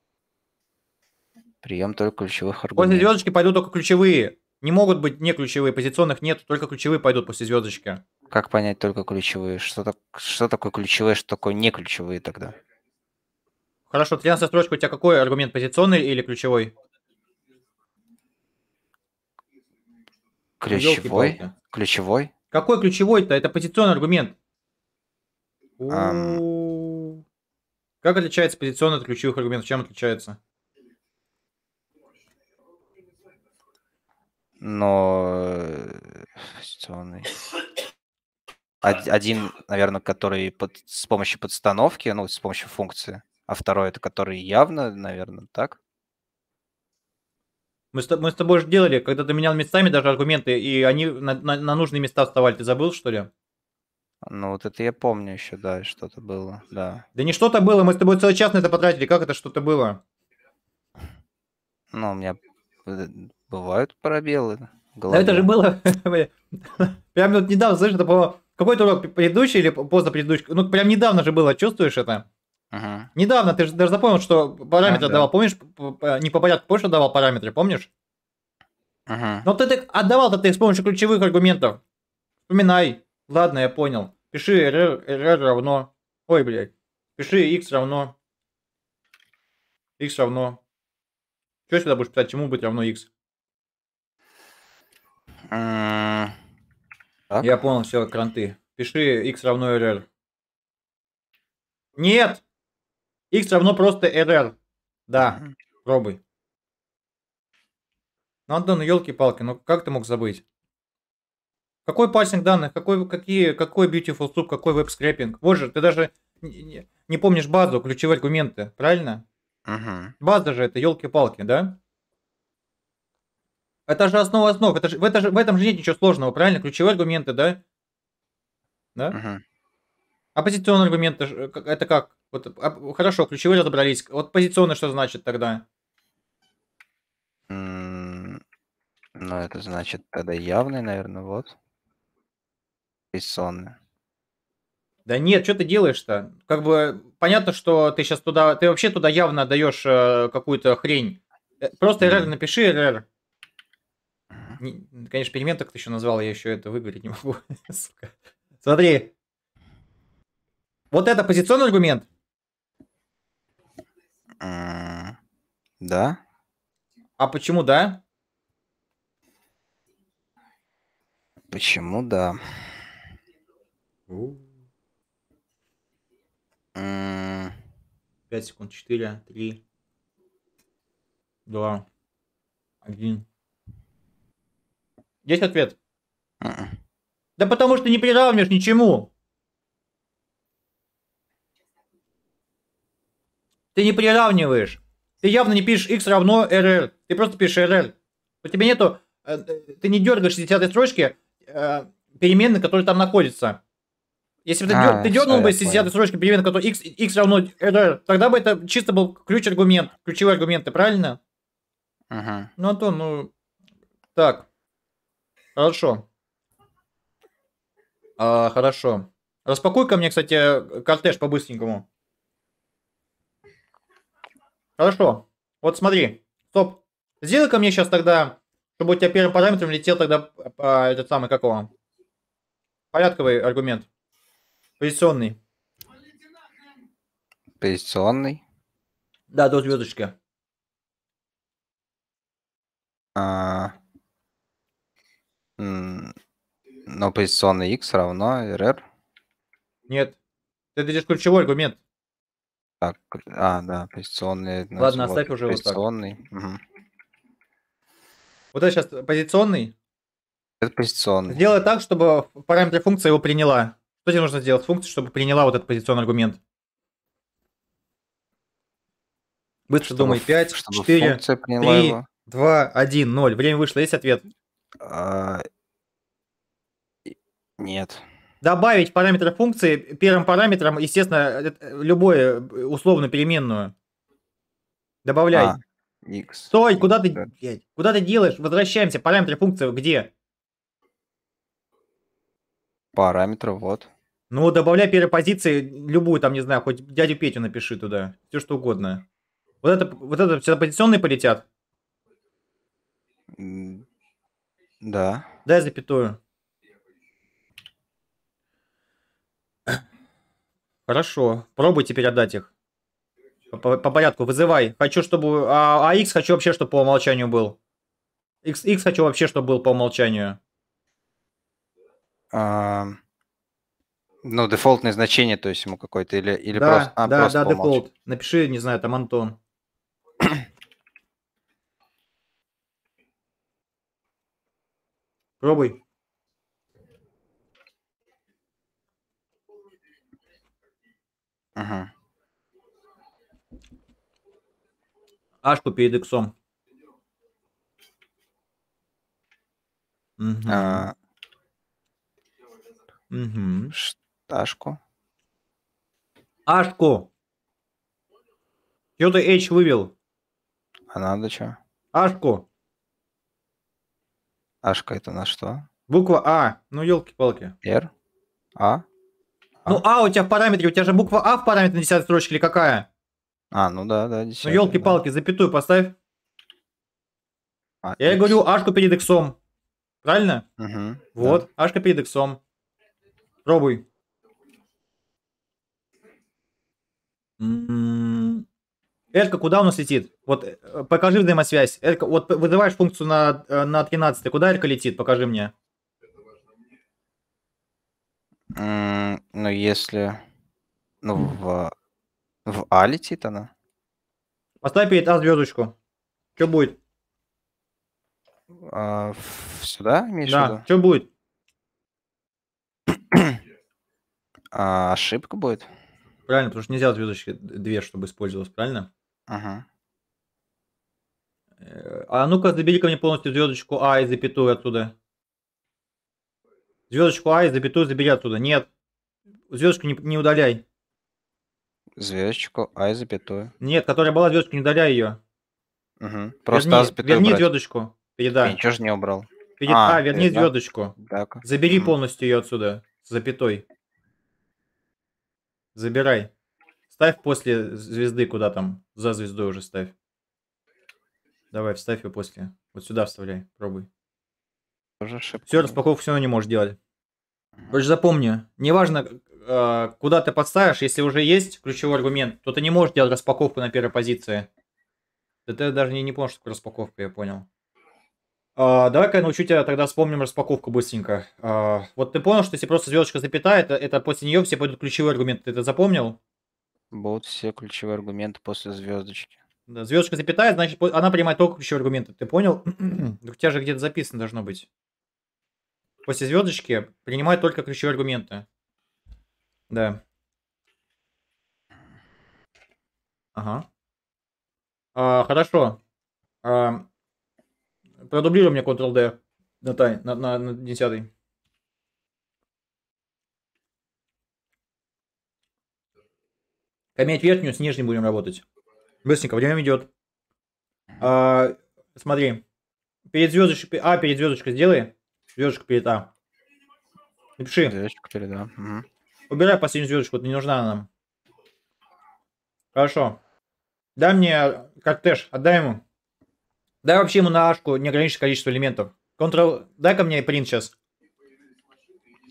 Прием только ключевых аргументов. После звездочки пойдут только ключевые. Не могут быть не ключевые, позиционных нет, только ключевые пойдут после звездочки. Как понять только ключевые? Что, так, что такое ключевые, что такое не ключевые тогда? Хорошо, 13 строчка у тебя какой аргумент, позиционный или ключевой? Э, Ключевой? Ключевой? Какой ключевой-то? Это позиционный аргумент. Um... Как отличается позиционный от ключевых аргументов? Чем отличается? Но э, позиционный. Один, наверное, который под, с помощью подстановки, ну, с помощью функции, а второй это который явно, наверное, так? Мы с, мы с тобой же делали, когда ты менял местами даже аргументы, и они на, на, на нужные места вставали. Ты забыл, что ли? Ну, вот это я помню еще, да, что-то было, да. Да не что-то было, мы с тобой целый час на это потратили. Как это что-то было? Ну, у меня э, бывают пробелы. Да это же было... Прям вот недавно, слышишь, это, по какой-то урок предыдущий или поздно предыдущий? Ну, прям недавно же было, чувствуешь это? Ага. Недавно, ты же даже запомнил, что параметры а, давал, да. помнишь? Э, не по порядку, помнишь, давал параметры, помнишь? Ага. Но ты так отдавал-то ты с помощью ключевых аргументов. Вспоминай. Ладно, я понял. Пиши RR, RR равно. Ой, блядь. Пиши x равно. x равно. Что сюда будешь писать? Чему будет равно x? А... Я понял, все, кранты. Пиши x равно RR. Нет! x равно просто rr. Да, пробуй. Ну, Антон, елки-палки, ну, ну как ты мог забыть? Какой пассинг данных, какой, какие, какой beautiful soup, какой веб-скрепинг? боже ты даже не, не, не помнишь базу, ключевые аргументы, правильно? Угу. База же это, елки-палки, да? Это же основа основ, это же, в, это же, в этом же нет ничего сложного, правильно? Ключевые аргументы, да? Да? Угу. Оппозиционные аргументы, э, это как? Вот, а, хорошо, ключевые разобрались. Вот позиционно что значит тогда? Mm, ну, это значит тогда явный, наверное, вот. Позиционный. Да нет, что ты делаешь-то? Как бы понятно, что ты сейчас туда... Ты вообще туда явно даешь э, какую-то хрень. Э, просто mm. напиши, РР. Mm. Конечно, перемен ты еще назвал, я еще это выговорить не могу. Смотри. Вот это позиционный аргумент. Да? А почему да? Почему да? Пять секунд. четыре, три, два, один. Есть ответ? М-м. Да потому что не приравниваешь ничему. Ты не приравниваешь. Ты явно не пишешь x равно rr. Ты просто пишешь rr. У тебя нету... Э, ты не дергаешь 10 строчки э, переменной, которая там находится. Если бы ты, а, дер, ты дернул бы 60 строчки переменной, которая x, x равно rr, тогда бы это чисто был ключ-аргумент, ключевые аргументы, правильно? Ага. Ну, Антон, ну... Так. Хорошо. А, хорошо. Распакуй ко мне, кстати, кортеж по-быстренькому. Хорошо. Вот смотри. Стоп. Сделай ко мне сейчас тогда, чтобы у тебя первым параметром летел тогда а, этот самый, как его? Порядковый аргумент. Позиционный. Позиционный? Да, до звездочки. А... Но позиционный x равно rr? Нет. Ты видишь ключевой аргумент. Так, а, да, позиционный. Ладно, нас, оставь уже позиционный. вот так. Угу. Вот это сейчас э, позиционный? Это позиционный. Сделай так, чтобы параметр функции его приняла. Что тебе нужно сделать функцию, чтобы приняла вот этот позиционный аргумент? Быстро чтобы, думай. 5, чтобы 4, 3, его. 2, 1, 0. Время вышло. Есть ответ? А... Нет добавить параметры функции первым параметром, естественно, э, любое э, условно переменную. Добавляй. А, x. Стой, куда ты, куда ты делаешь? Возвращаемся. Параметры функции где? Параметры, вот. Ну, добавляй первой позиции любую, там, не знаю, хоть дядю Петю напиши туда. Все что угодно. Вот это, вот это все позиционные полетят? Да. Дай запятую. Хорошо. Пробуй теперь отдать их. По, по порядку, вызывай. Хочу, чтобы... А, а X хочу вообще, чтобы по умолчанию был. X, X хочу вообще, чтобы был по умолчанию. А, ну, дефолтное значение, то есть ему какое-то, или, или да, просто... А, да, просто да, дефолт. Напиши, не знаю, там Антон. Пробуй. Ага. Ашку перед иксом. Угу. А... Угу. Шташку. Ашку. Чё ты H вывел? А надо чё? Ашку. Ашка это на что? Буква А. Ну, елки-палки. Р. А. Ну, А у тебя в параметре, у тебя же буква А в параметре на 10 строчке или какая? А, ну да, да, 10. Ну, елки-палки, да. запятую поставь. А, Я X. говорю ашку перед иксом. Правильно? Угу, вот, да. ашка перед иксом. Пробуй. М-м-м. Элька куда у нас летит? Вот э, покажи взаимосвязь. Элька, вот вызываешь функцию на, э, на 13, куда Элька летит? Покажи мне ну, если... Ну, в... В А летит она? Поставь перед А звездочку. Что будет? А, в- сюда, имеешь в Да, что будет? А, ошибка будет? Правильно, потому что нельзя звездочки две, чтобы использовалось, правильно? Ага. Э, а ну-ка, забери ко мне полностью звездочку А и запятую оттуда. Звездочку А и запятую забери оттуда. Нет. Звездочку не, не удаляй. Звездочку А и запятую. Нет, которая была, звездочку не удаляй ее. Угу. Просто верни, А запятую Верни брать. звездочку. Передай. Я ничего же не убрал. Перед... А, а, верни переда. звездочку. Так. Забери угу. полностью ее отсюда. С запятой. Забирай. Ставь после звезды, куда там. За звездой уже ставь. Давай, вставь ее после. Вот сюда вставляй, пробуй. Тоже Все, распаковку все равно не можешь делать. Короче, запомни, неважно, а, куда ты подставишь, если уже есть ключевой аргумент, то ты не можешь делать распаковку на первой позиции. Да ты даже не, не помнишь что такое распаковка, я понял. А, Давай-ка я научу тебя, тогда вспомним распаковку быстренько. А, вот ты понял, что если просто звездочка запятая, это, это после нее все пойдут ключевые аргументы. Ты это запомнил? Будут все ключевые аргументы после звездочки. Да, звездочка запятая, значит, она принимает только ключевые аргументы. Ты понял? у тебя же где-то записано должно быть после звездочки принимает только ключевые аргументы. Да. Ага. А, хорошо. А, продублируй мне Ctrl-D на, тай, на, на, на 10. Поменять верхнюю, с нижней будем работать. Быстренько, время идет. А, смотри. Перед звездочкой... А, перед звездочкой сделай. Звездочку переда. Напиши. Звездочку переда. Угу. Убирай последнюю звездочку, это не нужна нам. Хорошо. Дай мне кортеж, отдай ему. Дай вообще ему на ашку неограниченное количество элементов. Ctrl, дай ко мне принт сейчас.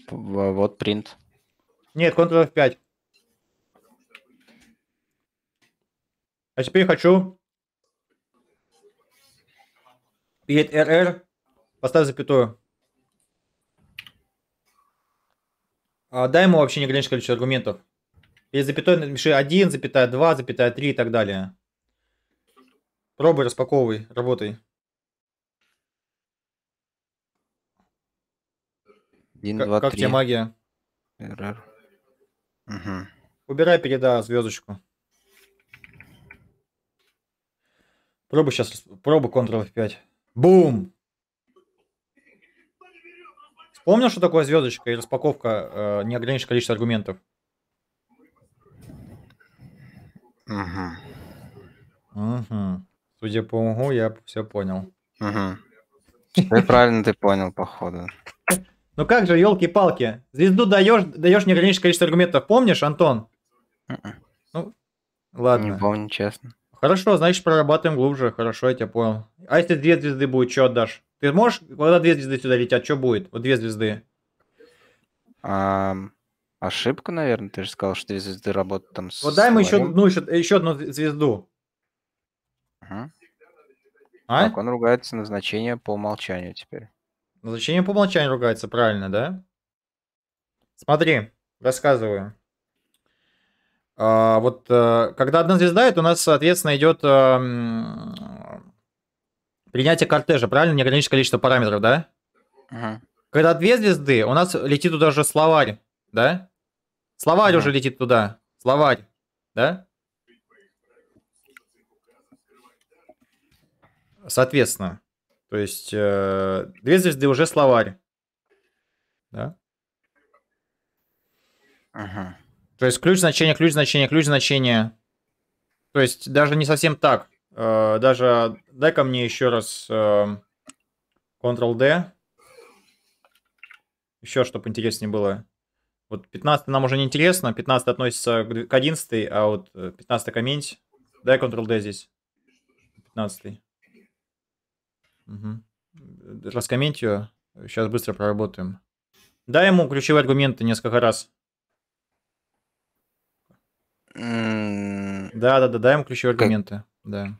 Вот принт. Нет, Ctrl F5. А теперь хочу перед RR поставь запятую. А, дай ему вообще неограниченное количество аргументов. И запятой напиши 1, запятая 2, запятая 3 и так далее. Пробуй, распаковывай, работай. Один, как, два, как тебе магия? Error. Угу. Убирай переда звездочку. Пробуй сейчас, пробуй Ctrl F5. Бум! Помнил, что такое звездочка и распаковка э, неограниченное количество аргументов? Угу. Угу. Судя по угу, я все понял. Угу. Ты правильно ты понял, походу. Ну как же, елки-палки. Звезду даешь, даешь неограниченное количество аргументов. Помнишь, Антон? М-м. Ну, ладно. Не помню, честно. Хорошо, значит, прорабатываем глубже. Хорошо, я тебя понял. А если две звезды будет, что отдашь? Ты можешь, когда две звезды сюда летят, что будет? Вот две звезды. А, ошибка, наверное, ты же сказал, что две звезды работают там с... Вот дай мы еще, ну, еще, э, еще одну звезду. Угу. А? Так, он ругается на значение по умолчанию теперь. На значение по умолчанию ругается, правильно, да? Смотри, рассказываю. А, вот э, когда одна звезда, это у нас, соответственно, идет принятие кортежа, правильно? Неограниченное количество параметров, да? Угу. Когда две звезды, у нас летит туда же словарь, да? Словарь угу. уже летит туда. Словарь, да? Соответственно. То есть э, две звезды уже словарь. Да? Ага. То есть ключ значение, ключ значение, ключ значение. То есть даже не совсем так. Э, даже дай ко мне еще раз Ctrl-D. Э, еще, чтобы интереснее было. Вот 15 нам уже не интересно, 15 относится к 11, а вот 15 э, комменти Дай Ctrl-D здесь. 15. Угу. Раскоммент ее. Сейчас быстро проработаем. Дай ему ключевые аргументы несколько раз. Да-да-да, дай ему ключевые аргументы. Да.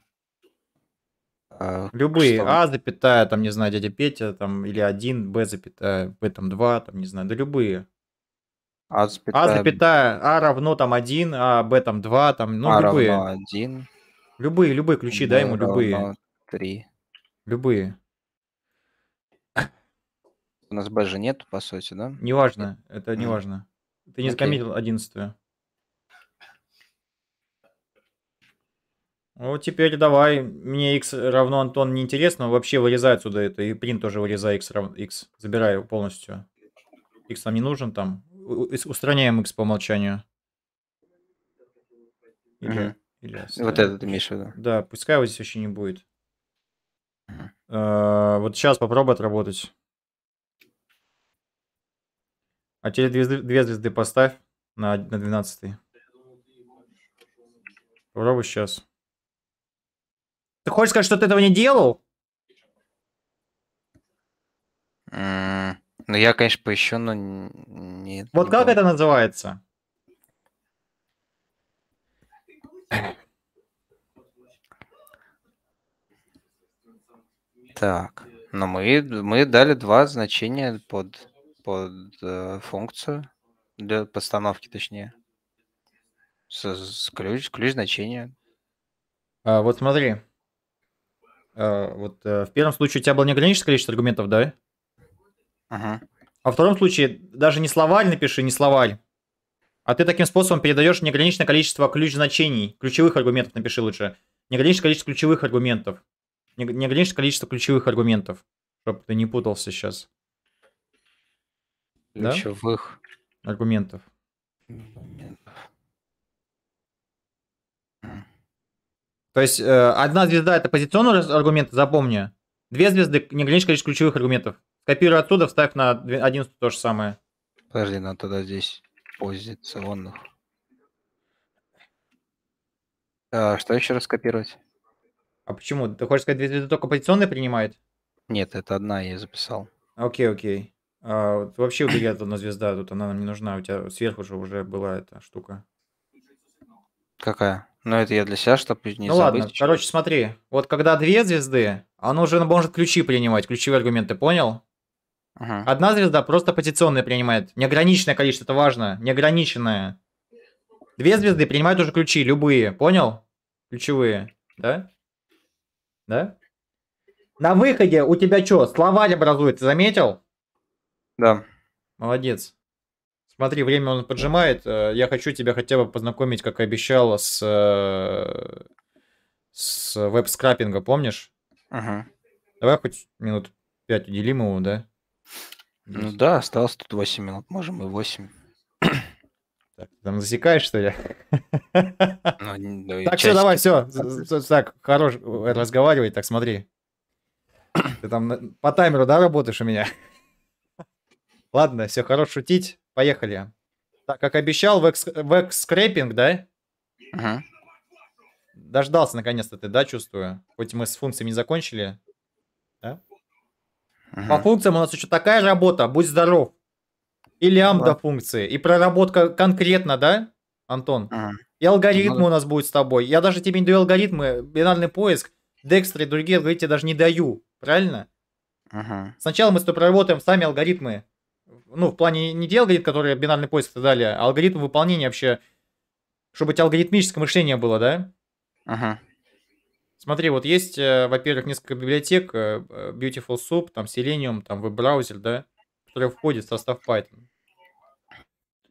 А, любые. Что? А запятая, там, не знаю, дядя Петя, там, или один, Б запятая, Б там два, там, не знаю, да любые. А, а запятая. А запятая, А равно там один, А, Б там два, там, ну, а любые. Равно один. Любые, любые ключи, Б дай ему любые. три. Любые. У нас Б же нет, по сути, да? Неважно, это неважно. Ты не заметил одиннадцатую. Вот теперь давай, мне x равно Антон не интересно, вообще вырезай отсюда это, и print тоже вырезай x, равно, x забирай полностью. x нам не нужен там, устраняем x по умолчанию. Или, угу. или ну, вот этот имеешь в виду. Да, пускай его здесь вообще не будет. Угу. Э -э вот сейчас попробуй отработать. А тебе две, две звезды поставь на, на 12. -й. Попробуй сейчас. Ты хочешь сказать, что ты этого не делал? Mm, ну, я, конечно, поищу, но не... Вот не как был. это называется? Так, но ну, мы, мы дали два значения под, под э, функцию, для постановки точнее. С, с ключ, ключ значения. А, вот смотри, Э, вот э, в первом случае у тебя было неограниченное количество аргументов, да? Ага. А во втором случае даже не словарь напиши, не словарь. А ты таким способом передаешь неограниченное количество ключ-значений, ключевых аргументов напиши лучше. Неограниченное количество ключевых аргументов. Неограниченное количество ключевых аргументов. Чтоб ты не путался сейчас. Ключевых. Да? Аргументов. То есть э, одна звезда – это позиционный аргумент, запомни. Две звезды – не ограничишь количество ключевых аргументов. Копируй отсюда, вставь на 11 то же самое. Подожди, надо тогда здесь позиционных. А, что еще раз копировать? А почему? Ты хочешь сказать, две звезды только позиционные принимает? Нет, это одна я записал. Окей, окей. А, вообще убери одна звезда, тут она нам не нужна. У тебя сверху же уже была эта штука. Какая? Ну, это я для себя, чтобы не ну, забыть. Ну ладно, короче, смотри. Вот когда две звезды, оно уже может ключи принимать, ключевые аргументы, понял? Угу. Одна звезда просто позиционная принимает. Неограниченное количество, это важно. Неограниченное. Две звезды принимают уже ключи, любые, понял? Ключевые, да? Да? На выходе у тебя что, словарь образуется, заметил? Да. Молодец. Смотри, время он поджимает. Э, я хочу тебя хотя бы познакомить, как и обещала, с, э, с веб-скрапинга, помнишь? Ага. Давай хоть минут пять уделим ему, да? Ну да, осталось тут 8 минут, можем и 8. Так, ты там засекаешь, что ли? Ну, да, ну так, все, давай, все. Так, хорош э, разговаривай, так смотри. Ты там по таймеру, да, работаешь у меня? Ладно, все, хорош шутить. Поехали. Так, как обещал, в скрепинг да? Угу. Дождался наконец-то ты, да, чувствую? Хоть мы с функциями не закончили. Да? Угу. По функциям у нас еще такая работа, будь здоров. И лямбда угу. функции, и проработка конкретно, да, Антон? Ага. И алгоритмы угу. у нас будет с тобой. Я даже тебе не даю алгоритмы, бинарный поиск, декстры и другие алгоритмы даже не даю, правильно? Ага. Сначала мы с тобой проработаем сами алгоритмы ну, в плане не те алгоритмы, которые бинарный поиск и так далее, а алгоритм выполнения вообще, чтобы у тебя алгоритмическое мышление было, да? Ага. Смотри, вот есть, э, во-первых, несколько библиотек, э, э, Beautiful Soup, там Selenium, там веб-браузер, да, который входит в состав Python.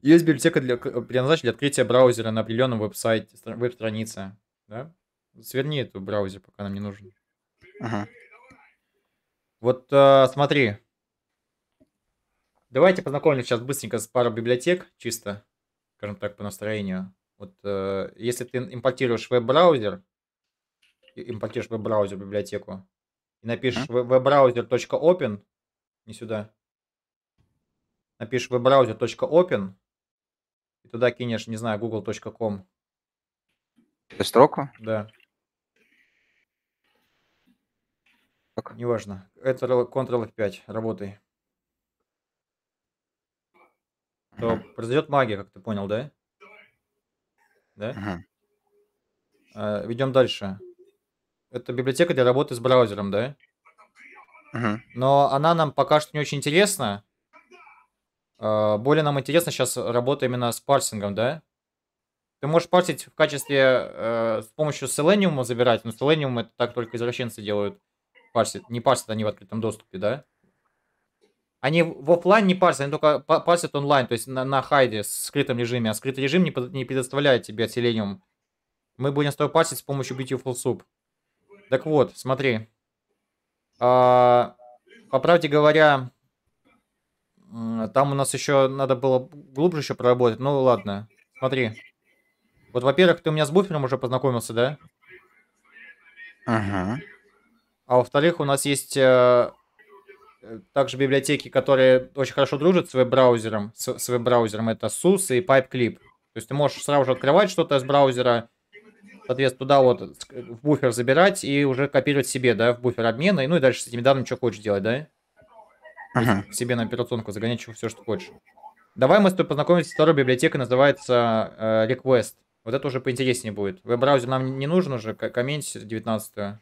Есть библиотека для, предназначена для открытия браузера на определенном веб-сайте, веб-странице, да? Сверни эту браузер, пока нам не нужен. Ага. Вот э, смотри, Давайте познакомлюсь сейчас быстренько с парой библиотек, чисто, скажем так, по настроению. Вот э, если ты импортируешь веб-браузер, импортируешь веб-браузер библиотеку, и напишешь mm-hmm. webbrowser.open, не сюда, напишешь webbrowser.open, и туда кинешь, не знаю, google.com. Эту строку? Да. Так. Неважно. Это Ctrl F5, работай. то произойдет магия, как ты понял, да? Да? Мгм. А, Идем дальше. Это библиотека для работы с браузером, да? Мгм. Но она нам пока что не очень интересна. А, Более нам интересна сейчас работа именно с парсингом, да? Ты можешь парсить в качестве э, с помощью Selenium забирать, но Selenium это так только извращенцы делают. Парсит. Не парсят они в открытом доступе, да? Они в офлайн не парсят, они только парсят онлайн, то есть на, на хайде в скрытом режиме. А скрытый режим не, не предоставляет тебе Selenium. Мы будем с тобой парсить с помощью Beautiful Soup. Так вот, смотри. А, по правде говоря, там у нас еще надо было глубже еще проработать. Ну ладно, смотри. Вот, во-первых, ты у меня с буфером уже познакомился, да? Ага. А во-вторых, у нас есть э, также библиотеки, которые очень хорошо дружат с веб-браузером, с, с веб-браузером, это SUS и PipeClip. То есть ты можешь сразу же открывать что-то из браузера, соответственно, туда вот в буфер забирать и уже копировать себе, да, в буфер обмена, и ну и дальше с этими данными что хочешь делать, да? Ага. Себе на операционку загонять чего, все, что хочешь. Давай мы с тобой познакомимся с второй библиотекой, называется э, Request. Вот это уже поинтереснее будет. Веб-браузер нам не нужен уже, комментить 19 -е.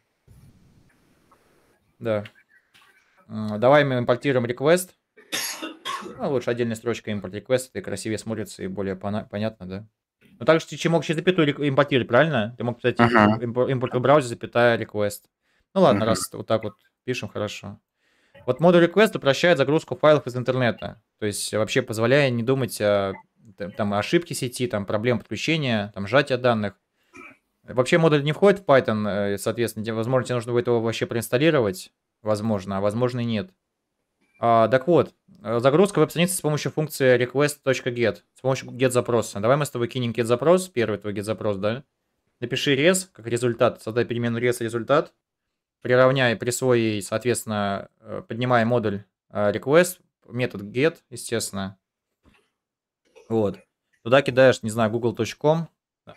Да. Давай мы импортируем request. Ну, лучше отдельная строчка импорт request, это красивее смотрится и более понятно, да? Ну так также ты мог через запятую импортировать, правильно? Ты мог писать импорт в браузер, запятая request. Ну ладно, раз вот так вот пишем, хорошо. Вот модуль request упрощает загрузку файлов из интернета. То есть вообще позволяя не думать о там, ошибке сети, там, проблем подключения, там, сжатия данных. Вообще модуль не входит в Python, э, соответственно, возможно, тебе нужно будет его вообще проинсталлировать возможно, а возможно и нет. А, так вот, э, загрузка веб-страницы с помощью функции request.get, с помощью get-запроса. Давай мы с тобой кинем get-запрос, первый твой get-запрос, да? Напиши res как результат, создай перемену res результат, приравняй, присвой, соответственно, э, поднимай модуль э, request, метод get, естественно. Вот. Туда кидаешь, не знаю, google.com. Да.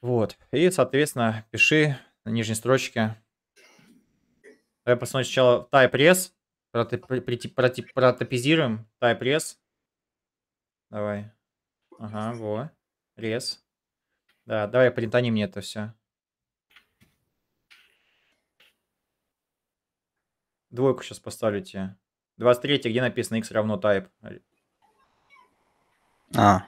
Вот. И, соответственно, пиши на нижней строчке Давай посмотрим сначала тайп-рез. Протопизируем тайп-рез. Давай. Ага, во. Рез. Да, давай принтани мне это все. Двойку сейчас поставлю тебе. 23, где написано x равно type. А.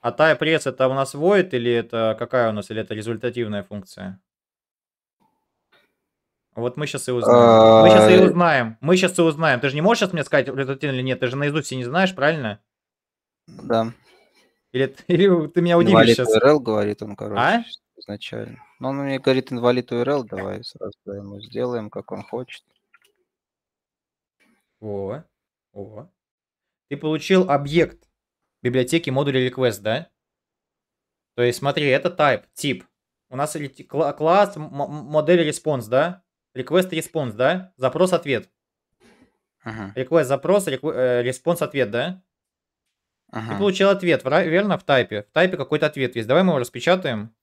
А type res это у нас void или это какая у нас, или это результативная функция? Вот мы сейчас и а, э, узнаем. Мы сейчас и узнаем. Мы сейчас и узнаем. Ты же не можешь сейчас мне сказать, результативно или нет. Ты же наизусть все не знаешь, правильно? Да. Или, или ты меня удивишь инвалид сейчас. URL говорит он, короче, а? изначально. Но он мне говорит инвалид URL. давай сразу ему сделаем, как он хочет. О, о. Ты получил объект библиотеки модуля request, да? То есть смотри, это type, тип. У нас класс модель response, да? Request респонс да? Запрос ответ. Ага. Request запрос, респонс э, ответ, да? Ага. Ты получил ответ, верно? В тайпе. В тайпе какой-то ответ есть. Давай мы его распечатаем.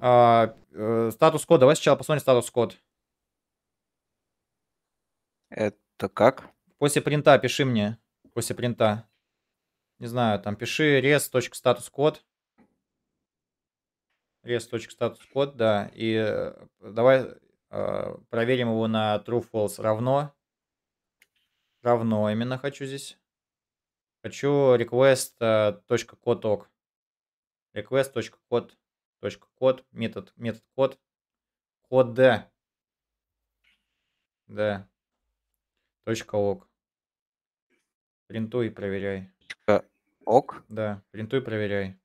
А, э, статус код. Давай сначала посмотрим статус код. Это как? После принта пиши мне. После принта. Не знаю, там пиши res.status-код. res.status-код, да. И э, давай Э, проверим его на true false равно. Равно именно хочу здесь. Хочу request.codeog. Request.code. Code, метод, метод код. Код D. Да. Точка ок. Принтуй и проверяй. ок? Да, принтуй и проверяй.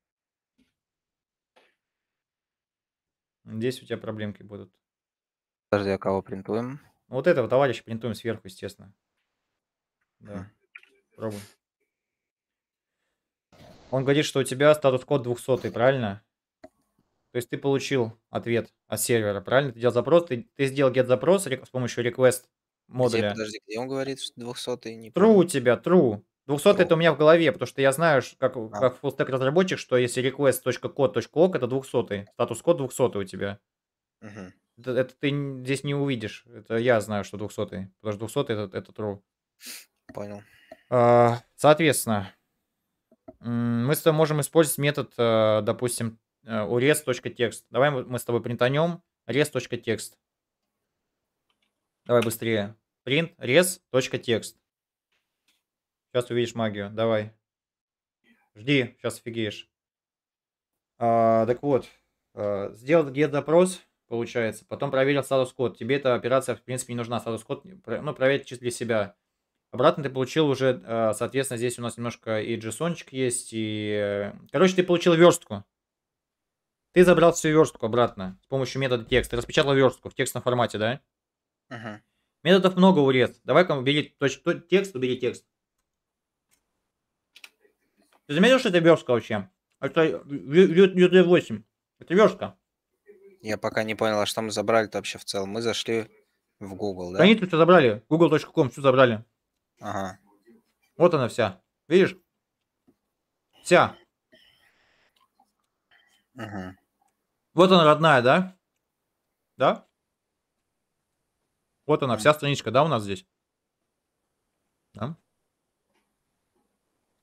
Здесь у тебя проблемки будут. Подожди, а кого принтуем? Вот этого товарища принтуем сверху, естественно. Да. Пробуем. Он говорит, что у тебя статус-код 200, правильно? То есть ты получил ответ от сервера, правильно? Ты делал запрос, ты, ты сделал get запрос с помощью request модуля. Где, подожди, где он говорит, что 200 не True помню. у тебя, true. 200 true. это у меня в голове, потому что я знаю, как, а. как full stack разработчик, что если request.code.ok это 200, статус-код 200 у тебя. Угу это ты здесь не увидишь. Это я знаю, что 200 Потому что 200 это, это true. Понял. А, соответственно, мы с тобой можем использовать метод, э, допустим, э, у res.text. Давай мы с тобой принтанем res.text. Давай быстрее. Print res.text. Сейчас увидишь магию. Давай. Жди, сейчас офигеешь. А, так вот, э, сделал get-запрос получается. Потом проверил статус-код. Тебе эта операция, в принципе, не нужна. Статус-код, э, ну, проверить чисто для себя. Обратно ты получил уже, э, соответственно, здесь у нас немножко и json есть, и... Э, короче, ты получил верстку. Ты забрал всю верстку обратно с помощью метода текста. Распечатал верстку в текстном формате, да? Ага. Методов много урез. Давай-ка убери точ, текст, убери текст. Ты заметил, что это верстка вообще? Это UT8. Это верстка. Я пока не понял, а что мы забрали-то вообще в целом? Мы зашли в Google, да? Страницу все забрали. Google.com все забрали. Ага. Вот она вся. Видишь? Вся. Угу. Вот она родная, да? Да? Вот она, вся страничка, да, у нас здесь? Да?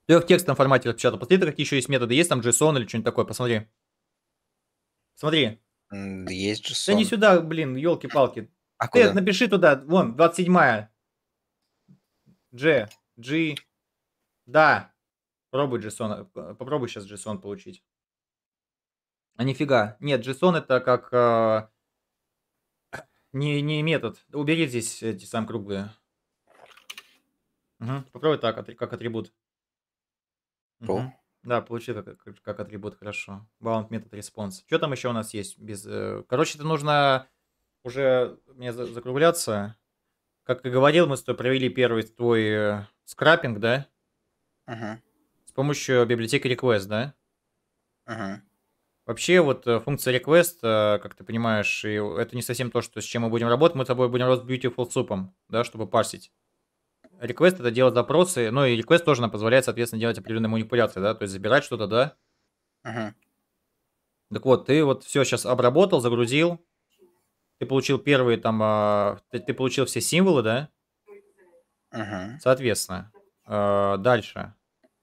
Ты в текстовом формате распечатал. Посмотри, какие еще есть методы. Есть там JSON или что-нибудь такое, посмотри. Смотри, да Есть же сон. Да не сюда, блин, елки-палки. А Ты куда? напиши туда, вон, 27-я. G, G. Да. Попробуй JSON, попробуй сейчас JSON получить. А нифига. Нет, Джесон это как... Э, не, не метод. Убери здесь эти сам круглые. Угу. Попробуй так, как атрибут. Угу. Да, получил как, как, атрибут, хорошо. Bound метод response. Что там еще у нас есть? Без, э, короче, это нужно уже мне за, закругляться. Как и говорил, мы с тобой провели первый твой э, скрапинг, да? Ага. С помощью библиотеки request, да? Ага. Вообще, вот э, функция request, э, как ты понимаешь, это не совсем то, что, с чем мы будем работать. Мы с тобой будем работать beautiful супом, да, чтобы парсить. Реквест это делать запросы, ну и реквест тоже нам позволяет, соответственно, делать определенные манипуляции, да, то есть забирать что-то, да. Ага. Так вот, ты вот все сейчас обработал, загрузил, ты получил первые там, а, ты, ты получил все символы, да? Ага. Соответственно, а, дальше.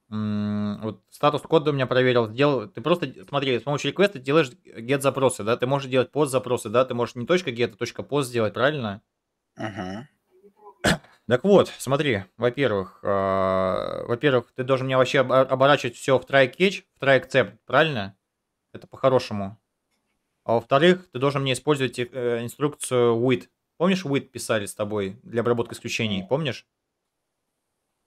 Вот статус кода у меня проверил. Делал, ты просто, смотри, с помощью реквеста делаешь get запросы, да? Ты можешь делать пост запросы, да? Ты можешь не точка get, а точка пост сделать, правильно? Ага. Так вот, смотри, во-первых, э, во-первых, ты должен меня вообще оборачивать все в try catch, в try цеп, правильно? Это по-хорошему. А во-вторых, ты должен мне использовать э, инструкцию with. Помнишь, with писали с тобой для обработки исключений, помнишь?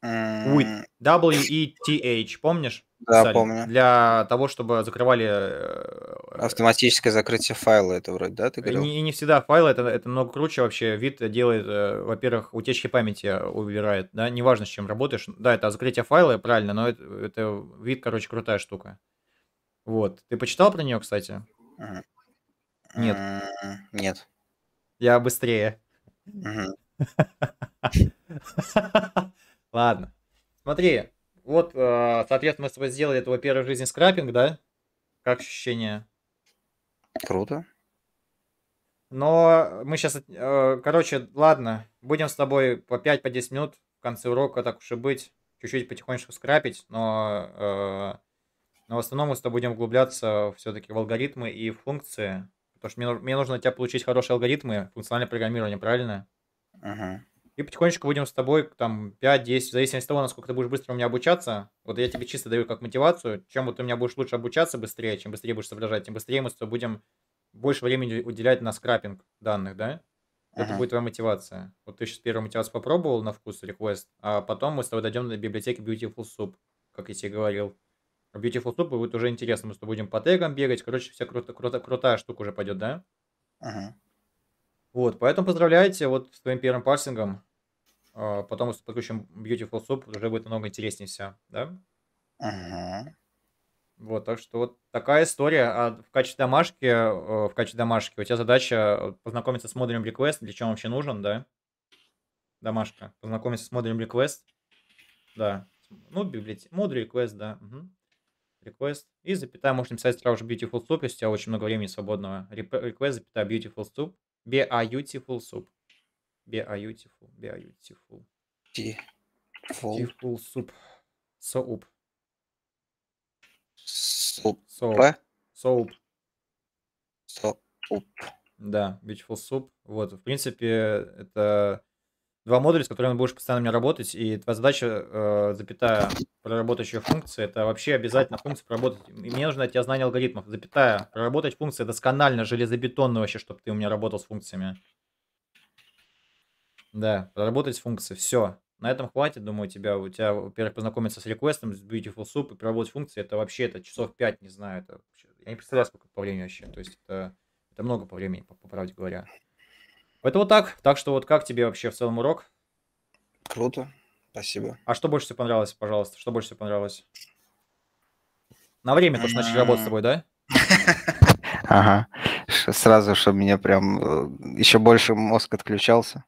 With. W-E-T-H, помнишь? да, писали. помню. Для того, чтобы закрывали... Э, Автоматическое закрытие файла, это вроде, да, ты говорил? Не, не всегда файлы, это, это много круче вообще. Вид делает, э, во-первых, утечки памяти убирает, да, неважно, с чем работаешь. Да, это закрытие файла, правильно, но это, это вид, короче, крутая штука. Вот. Ты почитал про нее, кстати? Mm. Нет. Mm, нет. Я быстрее. Ладно. Смотри, вот, э, соответственно, мы с тобой сделали этого первой жизни скрапинг, да? Как ощущение? Круто. Но мы сейчас, э, короче, ладно, будем с тобой по 5-10 по минут в конце урока, так уж и быть, чуть-чуть потихонечку скрапить, но, э, но в основном мы с тобой будем углубляться все-таки в алгоритмы и в функции, потому что мне, мне нужно у тебя получить хорошие алгоритмы функциональное программирование, правильно? Ага. Uh -huh и потихонечку будем с тобой там 5-10, в зависимости от того, насколько ты будешь быстро у меня обучаться. Вот я тебе чисто даю как мотивацию. Чем вот ты у меня будешь лучше обучаться быстрее, чем быстрее будешь соображать, тем быстрее мы с тобой будем больше времени уделять на скрапинг данных, да? Это ага. будет твоя мотивация. Вот ты сейчас первую мотивацию попробовал на вкус реквест, а потом мы с тобой дойдем до библиотеки Beautiful Soup, как я тебе говорил. Beautiful Soup будет уже интересно, мы с тобой будем по тегам бегать, короче, вся круто, круто, крутая штука уже пойдет, да? Ага. Вот, поэтому поздравляйте вот с твоим первым парсингом. А, потом если подключим Beautiful Soup, уже будет намного интереснее вся, да? Ага. Вот, так что вот такая история. А в качестве домашки, э, в качестве домашки у тебя задача э, познакомиться с модулем request, для чего он вообще нужен, да? Домашка. Познакомиться с модулем request. Да. Ну, библиотека. Модуль request, да. Угу. Request. И запятая можно писать сразу же beautiful soup, если у тебя очень много времени свободного. Request, запятая beautiful soup. Beautiful soup. Beautiful, beautiful. Beautiful soup. Soup. Суп. Соуп. Соуп. Соуп. Да, beautiful soup. Вот, в принципе, это два модуля, с которыми будешь постоянно у меня работать, и твоя задача, э, запятая, проработать еще функции, это вообще обязательно функции проработать. И мне нужно от тебя знание алгоритмов, запятая, проработать функции досконально, железобетонно вообще, чтобы ты у меня работал с функциями. Да, проработать функции, все. На этом хватит, думаю, у тебя, у тебя, во-первых, познакомиться с реквестом, с Beautiful Soup и проработать функции, это вообще, это часов 5, не знаю, это, я не представляю, сколько по времени вообще, то есть это, это много по времени, по, по правде говоря. Это вот так. Так что вот как тебе вообще в целом урок? Круто. Спасибо. А что больше всего понравилось, пожалуйста? Что больше всего понравилось? На время то, что начали работать с тобой, да? Ага. Сразу, чтобы меня прям э, еще больше мозг отключался.